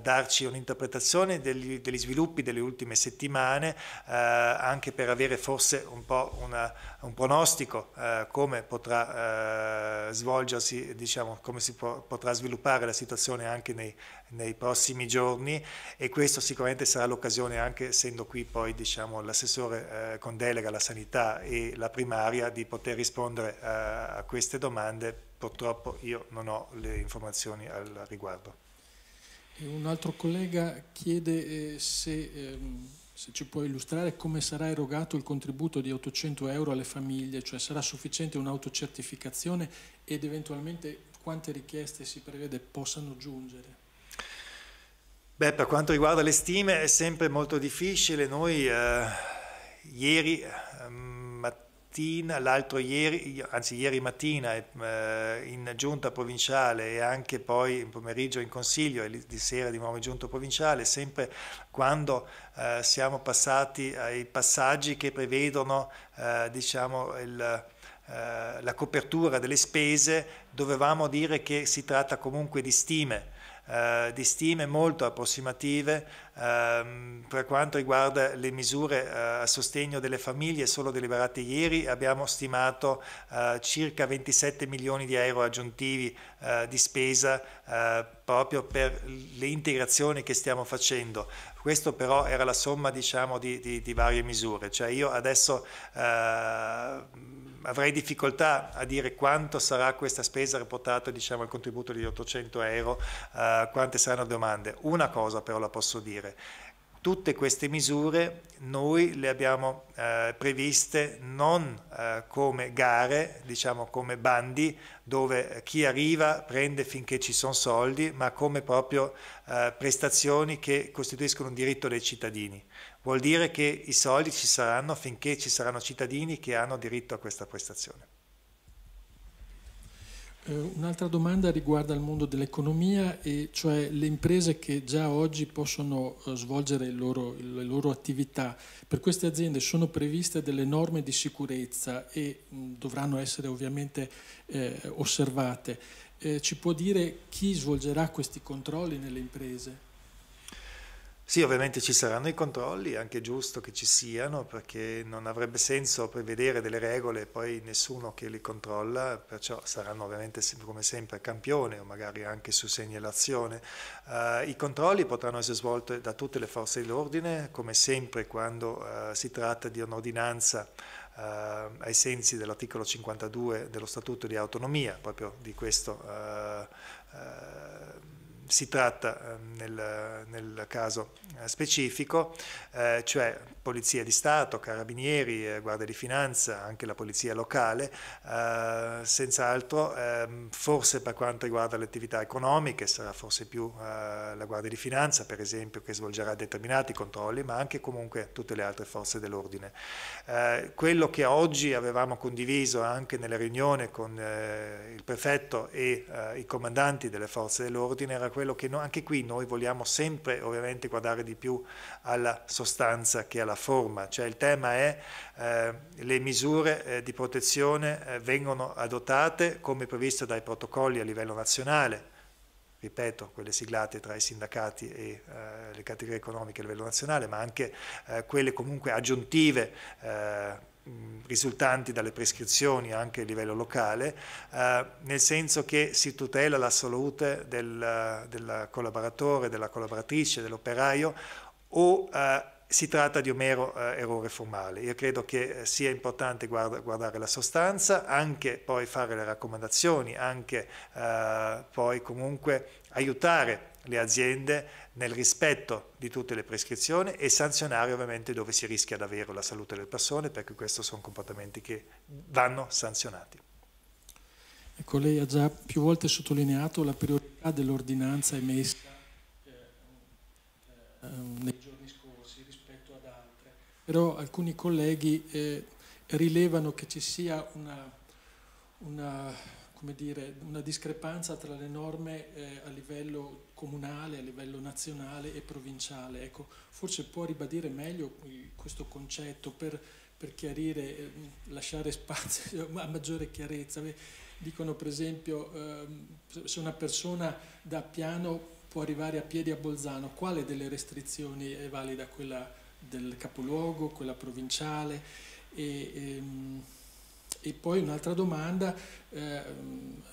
darci un'interpretazione degli, degli sviluppi delle ultime settimane, eh, anche per avere forse un po' una, un pronostico eh, come potrà eh, svolgersi, diciamo, come si po potrà sviluppare la situazione anche nei, nei, prossimi giorni e questo sicuramente sarà l'occasione anche essendo qui poi diciamo, l'assessore eh, con delega alla sanità e la primaria di poter rispondere eh, a queste domande. Purtroppo io non ho le informazioni al riguardo. Un altro collega chiede eh, se, ehm, se, ci può illustrare come sarà erogato il contributo di 800 euro alle famiglie, cioè sarà sufficiente un'autocertificazione ed eventualmente quante richieste si prevede possano giungere? Beh, per quanto riguarda le stime è sempre molto difficile. Noi eh, ieri mattina, l'altro ieri, anzi ieri mattina eh, in giunta provinciale e anche poi in pomeriggio in consiglio e di sera di nuovo in giunta provinciale, sempre quando eh, siamo passati ai passaggi che prevedono eh, diciamo il eh, la copertura delle spese, dovevamo dire che si tratta comunque di stime, eh, di stime molto approssimative ehm, per quanto riguarda le misure eh, a sostegno delle famiglie solo deliberate ieri abbiamo stimato eh, circa 27 milioni di euro aggiuntivi eh, di spesa eh, proprio per le integrazioni che stiamo facendo questo però era la somma diciamo, di, di, di, varie misure cioè io adesso avrei difficoltà a dire quanto sarà questa spesa riportata diciamo, al contributo di 800 euro, eh, quante saranno domande. Una cosa però la posso dire, tutte queste misure noi le abbiamo eh, previste non eh, come gare, diciamo come bandi, dove chi arriva prende finché ci sono soldi, ma come proprio eh, prestazioni che costituiscono un diritto dei cittadini. Vuol dire che i soldi ci saranno finché ci saranno cittadini che hanno diritto a questa prestazione. Eh, un'altra domanda riguarda il mondo dell'economia, e cioè le imprese che già oggi possono eh, svolgere loro, le loro attività. Per queste aziende sono previste delle norme di sicurezza e mm, dovranno essere ovviamente eh, osservate. Eh, ci può dire chi svolgerà questi controlli nelle imprese? Sì, ovviamente ci saranno i controlli, è anche giusto che ci siano, perché non avrebbe senso prevedere delle regole e poi nessuno che li controlla, perciò saranno ovviamente come sempre campione o magari anche su segnalazione. Uh, I controlli potranno essere svolti da tutte le forze dell'ordine, come sempre quando uh, si tratta di un'ordinanza Uh, ai sensi dell'articolo 52 dello Statuto di autonomia, proprio di questo uh, uh, si tratta ehm, nel, nel caso eh, specifico, eh, cioè Polizia di Stato, Carabinieri, eh, Guardia di Finanza, anche la Polizia locale, eh, senz'altro ehm, forse per quanto riguarda le attività economiche sarà forse più eh, la Guardia di Finanza per esempio che svolgerà determinati controlli ma anche comunque tutte le altre forze dell'ordine. quello che oggi avevamo condiviso anche nella riunione con il prefetto e i comandanti delle forze dell'ordine era quello che noi, anche qui noi vogliamo sempre ovviamente guardare di più alla sostanza che alla forma, cioè il tema è eh, le misure eh, di protezione eh, vengono adottate come previsto dai protocolli a livello nazionale, ripeto, quelle siglate tra i sindacati e eh, le categorie economiche a livello nazionale, ma anche eh, quelle comunque aggiuntive eh, risultanti dalle prescrizioni anche a livello locale, eh, nel senso che si tutela la salute del, del collaboratore, della collaboratrice, dell'operaio o eh, si tratta di un mero eh, errore formale. Io credo che eh, sia importante guarda, guardare la sostanza, anche poi fare le raccomandazioni, anche eh, poi comunque aiutare le aziende nel rispetto di tutte le prescrizioni e sanzionare ovviamente dove si rischia davvero la salute delle persone, perché questi sono comportamenti che vanno sanzionati. Ecco, lei ha già più volte sottolineato la priorità dell'ordinanza emessa eh, eh, nei giorni scorsi rispetto ad altre, però alcuni colleghi eh, rilevano che ci sia una, una, dire, una discrepanza tra le norme a livello comunale, a livello nazionale e provinciale. Ecco, forse può ribadire meglio questo concetto per, per chiarire, ehm, lasciare spazio a maggiore chiarezza. Dicono per esempio ehm, se una persona da piano può arrivare a piedi a Bolzano, quale delle restrizioni è valida? Quella del capoluogo, quella provinciale? E, e, ehm, e poi un'altra domanda eh,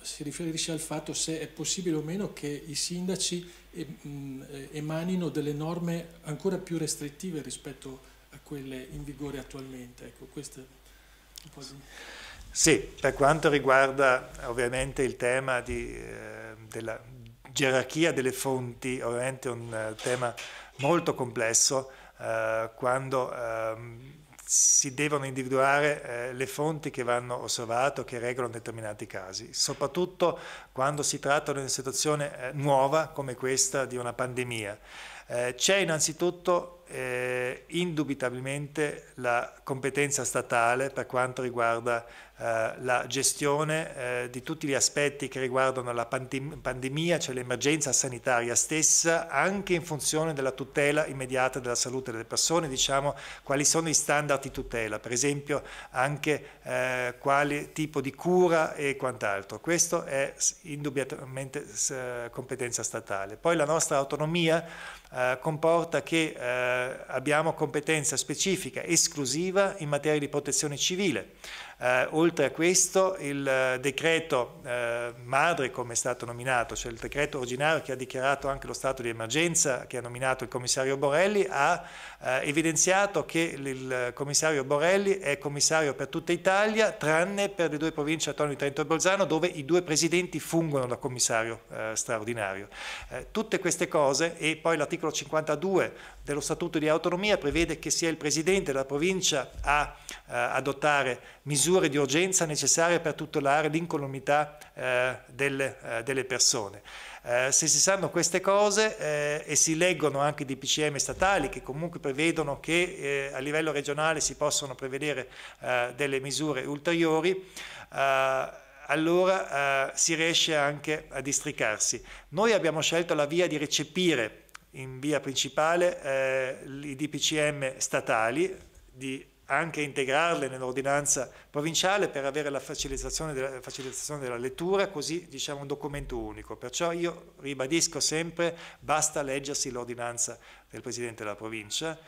si riferisce al fatto se è possibile o meno che i sindaci eh, emanino delle norme ancora più restrittive rispetto a quelle in vigore attualmente. Ecco, questo è un po' di... Sì, per quanto riguarda eh, ovviamente il tema di, eh, della gerarchia delle fonti, ovviamente è un eh, tema molto complesso eh, quando ehm, si devono individuare eh, le fonti che vanno osservate o che regolano determinati casi, soprattutto quando si tratta di una situazione eh, nuova come questa di una pandemia. Eh, c'è innanzitutto eh, indubitabilmente la competenza statale per quanto riguarda eh, la gestione eh, di tutti gli aspetti che riguardano la pandem pandemia, cioè l'emergenza sanitaria stessa, anche in funzione della tutela immediata della salute delle persone, diciamo quali sono i standard di tutela, per esempio anche eh, quale tipo di cura e quant'altro. Questo è indubbiamente competenza statale. Poi la nostra autonomia eh, comporta che eh, abbiamo competenza specifica, esclusiva in materia di protezione civile. Eh, oltre a questo il eh, decreto eh, madre, come è stato nominato, cioè il decreto originario che ha dichiarato anche lo stato di emergenza, che ha nominato il commissario Borelli, ha eh, evidenziato che il commissario Borelli è commissario per tutta Italia, tranne per le due province autonome di Trento e Bolzano, dove i due presidenti fungono da commissario eh, straordinario. Eh, tutte queste cose e poi l'articolo 52 dello Statuto di autonomia prevede che sia il Presidente della provincia a eh, adottare misure di urgenza necessarie per tutelare l'incolumità eh, delle, eh, delle, persone. Eh, se si sanno queste cose eh, e si leggono anche i DPCM statali che comunque prevedono che a livello regionale si possono prevedere delle misure ulteriori, allora si riesce anche a districarsi. Noi abbiamo scelto la via di recepire in via principale eh, i DPCM statali, di anche integrarle nell'ordinanza provinciale per avere la facilitazione della, facilitazione della lettura, così diciamo un documento unico. Perciò io ribadisco sempre, basta leggersi l'ordinanza del Presidente della provincia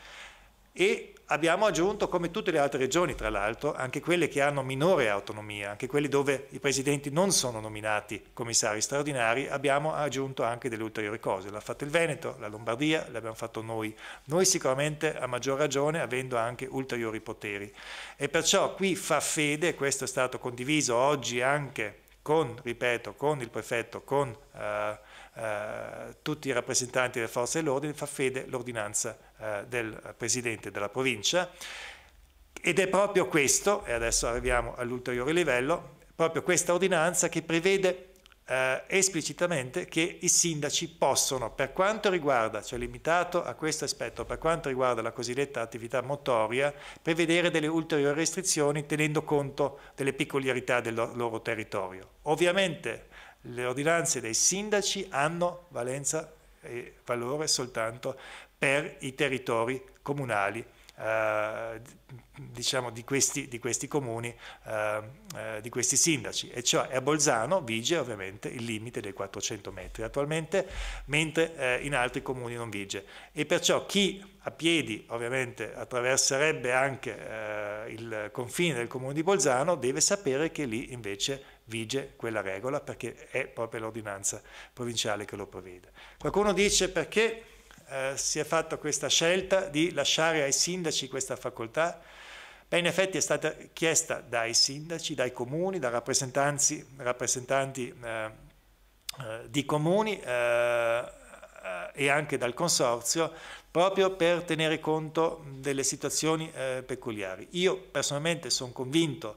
e abbiamo aggiunto, come tutte le altre regioni tra l'altro, anche quelle che hanno minore autonomia, anche quelle dove i presidenti non sono nominati commissari straordinari, abbiamo aggiunto anche delle ulteriori cose. L'ha fatto il Veneto, la Lombardia, l'abbiamo fatto noi. Noi sicuramente a maggior ragione avendo anche ulteriori poteri. E perciò qui fa fede, questo è stato condiviso oggi anche con, ripeto, con il prefetto, con... Eh, eh, tutti i rappresentanti delle forze dell'ordine, fa fede l'ordinanza eh, del Presidente della provincia ed è proprio questo, e adesso arriviamo all'ulteriore livello, proprio questa ordinanza che prevede eh, esplicitamente che i sindaci possono, per quanto riguarda, cioè limitato a questo aspetto, per quanto riguarda la cosiddetta attività motoria, prevedere delle ulteriori restrizioni tenendo conto delle peculiarità del loro territorio. Ovviamente le ordinanze dei sindaci hanno valenza e valore soltanto per i territori comunali eh, diciamo di questi, di questi comuni, eh, eh, di questi sindaci, e cioè a Bolzano vige ovviamente il limite dei 400 metri attualmente, mentre eh, in altri comuni non vige. E perciò chi a piedi ovviamente attraverserebbe anche eh, il confine del comune di Bolzano deve sapere che lì invece vige quella regola perché è proprio l'ordinanza provinciale che lo prevede. Qualcuno dice perché eh, si è fatta questa scelta di lasciare ai sindaci questa facoltà? Beh, in effetti è stata chiesta dai sindaci, dai comuni, da rappresentanti, rappresentanti eh, eh, di comuni eh, eh, e anche dal consorzio proprio per tenere conto delle situazioni eh, peculiari. Io personalmente sono convinto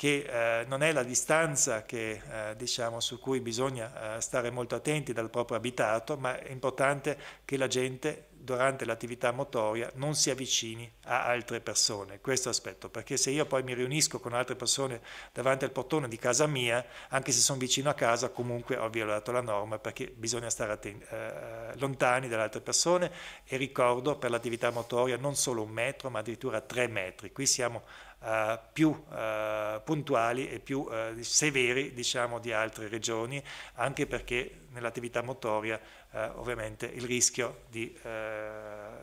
che eh, non è la distanza che, eh, diciamo, su cui bisogna eh, stare molto attenti dal proprio abitato, ma è importante che la gente durante l'attività motoria non si avvicini a altre persone, questo aspetto, perché se io poi mi riunisco con altre persone davanti al portone di casa mia, anche se sono vicino a casa, comunque ho violato la norma perché bisogna stare attenti, eh, eh, lontani dalle altre persone e ricordo per l'attività motoria non solo un metro, ma addirittura tre metri. Qui siamo eh, più eh, puntuali e più eh, severi diciamo, di altre regioni, anche perché nell'attività motoria eh, ovviamente il rischio di,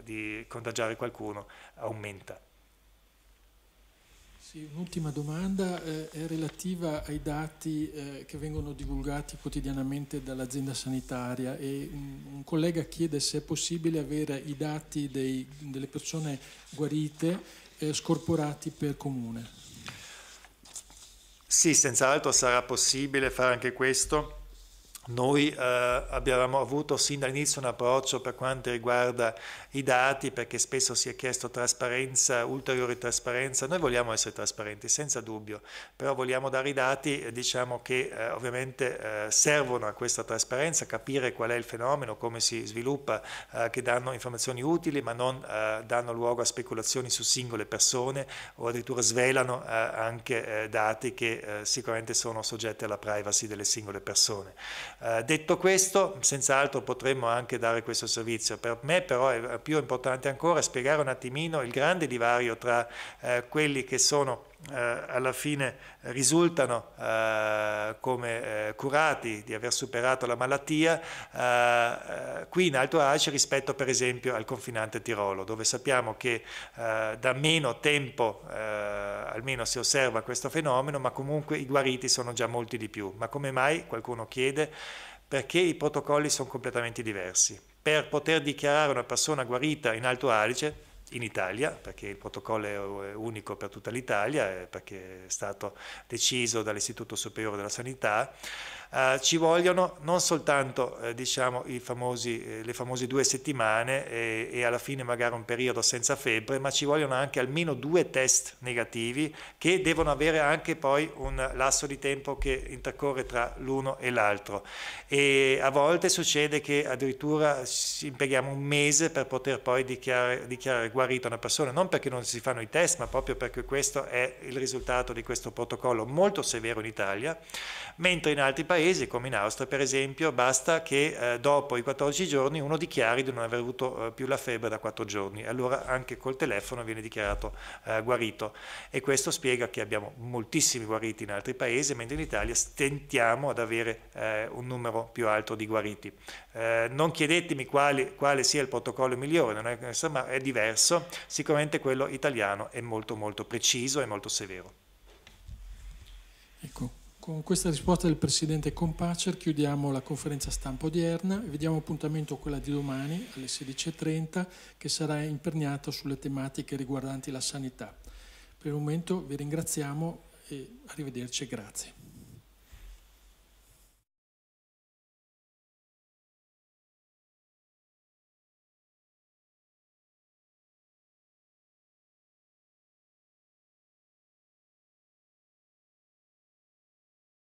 di contagiare qualcuno aumenta. Sì, un'ultima domanda eh, è relativa ai dati eh, che vengono divulgati quotidianamente dall'azienda sanitaria e un, un, collega chiede se è possibile avere i dati dei, delle persone guarite eh, scorporati per comune. Sì, senz'altro sarà possibile fare anche questo noi eh, abbiamo avuto sin dall'inizio un approccio per quanto riguarda i dati, perché spesso si è chiesto trasparenza, ulteriore trasparenza. Noi vogliamo essere trasparenti, senza dubbio, però vogliamo dare i dati diciamo, che eh, ovviamente eh, servono a questa trasparenza, capire qual è il fenomeno, come si sviluppa, eh, che danno informazioni utili, ma non eh, danno luogo a speculazioni su singole persone o addirittura svelano eh, anche dati che sicuramente sono soggetti alla privacy delle singole persone. Eh, detto questo, senz'altro potremmo anche dare questo servizio. Per me però è eh, più importante ancora spiegare un attimino il grande divario tra eh, quelli che sono eh, alla fine risultano eh, come eh, curati di aver superato la malattia qui in Alto Adige rispetto per esempio al confinante Tirolo dove sappiamo che da meno tempo almeno si osserva questo fenomeno ma comunque i guariti sono già molti di più ma come mai qualcuno chiede perché i protocolli sono completamente diversi per poter dichiarare una persona guarita in Alto Adige in Italia, perché il protocollo è unico per tutta l'Italia, eh, perché è stato deciso dall'Istituto Superiore della Sanità, eh, ci vogliono non soltanto eh, diciamo, famosi, eh, le famose due settimane e, e, alla fine magari un periodo senza febbre, ma ci vogliono anche almeno due test negativi che devono avere anche poi un lasso di tempo che intercorre tra l'uno e l'altro. E a volte succede che addirittura impieghiamo un mese per poter poi dichiarare, dichiarare guarita una persona, non perché non si fanno i test, ma proprio perché questo è il risultato di questo protocollo molto severo in Italia, mentre in altri paesi paesi come in Austria per esempio basta che eh, dopo i 14 giorni uno dichiari di non aver avuto eh, più la febbre da 4 giorni, allora anche col telefono viene dichiarato eh, guarito e questo spiega che abbiamo moltissimi guariti in altri paesi mentre in Italia stentiamo ad avere eh, un numero più alto di guariti. Eh, non chiedetemi quali, quale sia il protocollo migliore, è, insomma è diverso, sicuramente quello italiano è molto molto preciso e molto severo. Ecco. Con questa risposta del Presidente Compacer chiudiamo la conferenza stampa odierna e vediamo appuntamento a quella di domani alle 16.30 che sarà imperniata sulle tematiche riguardanti la sanità. Per il momento vi ringraziamo e arrivederci e grazie.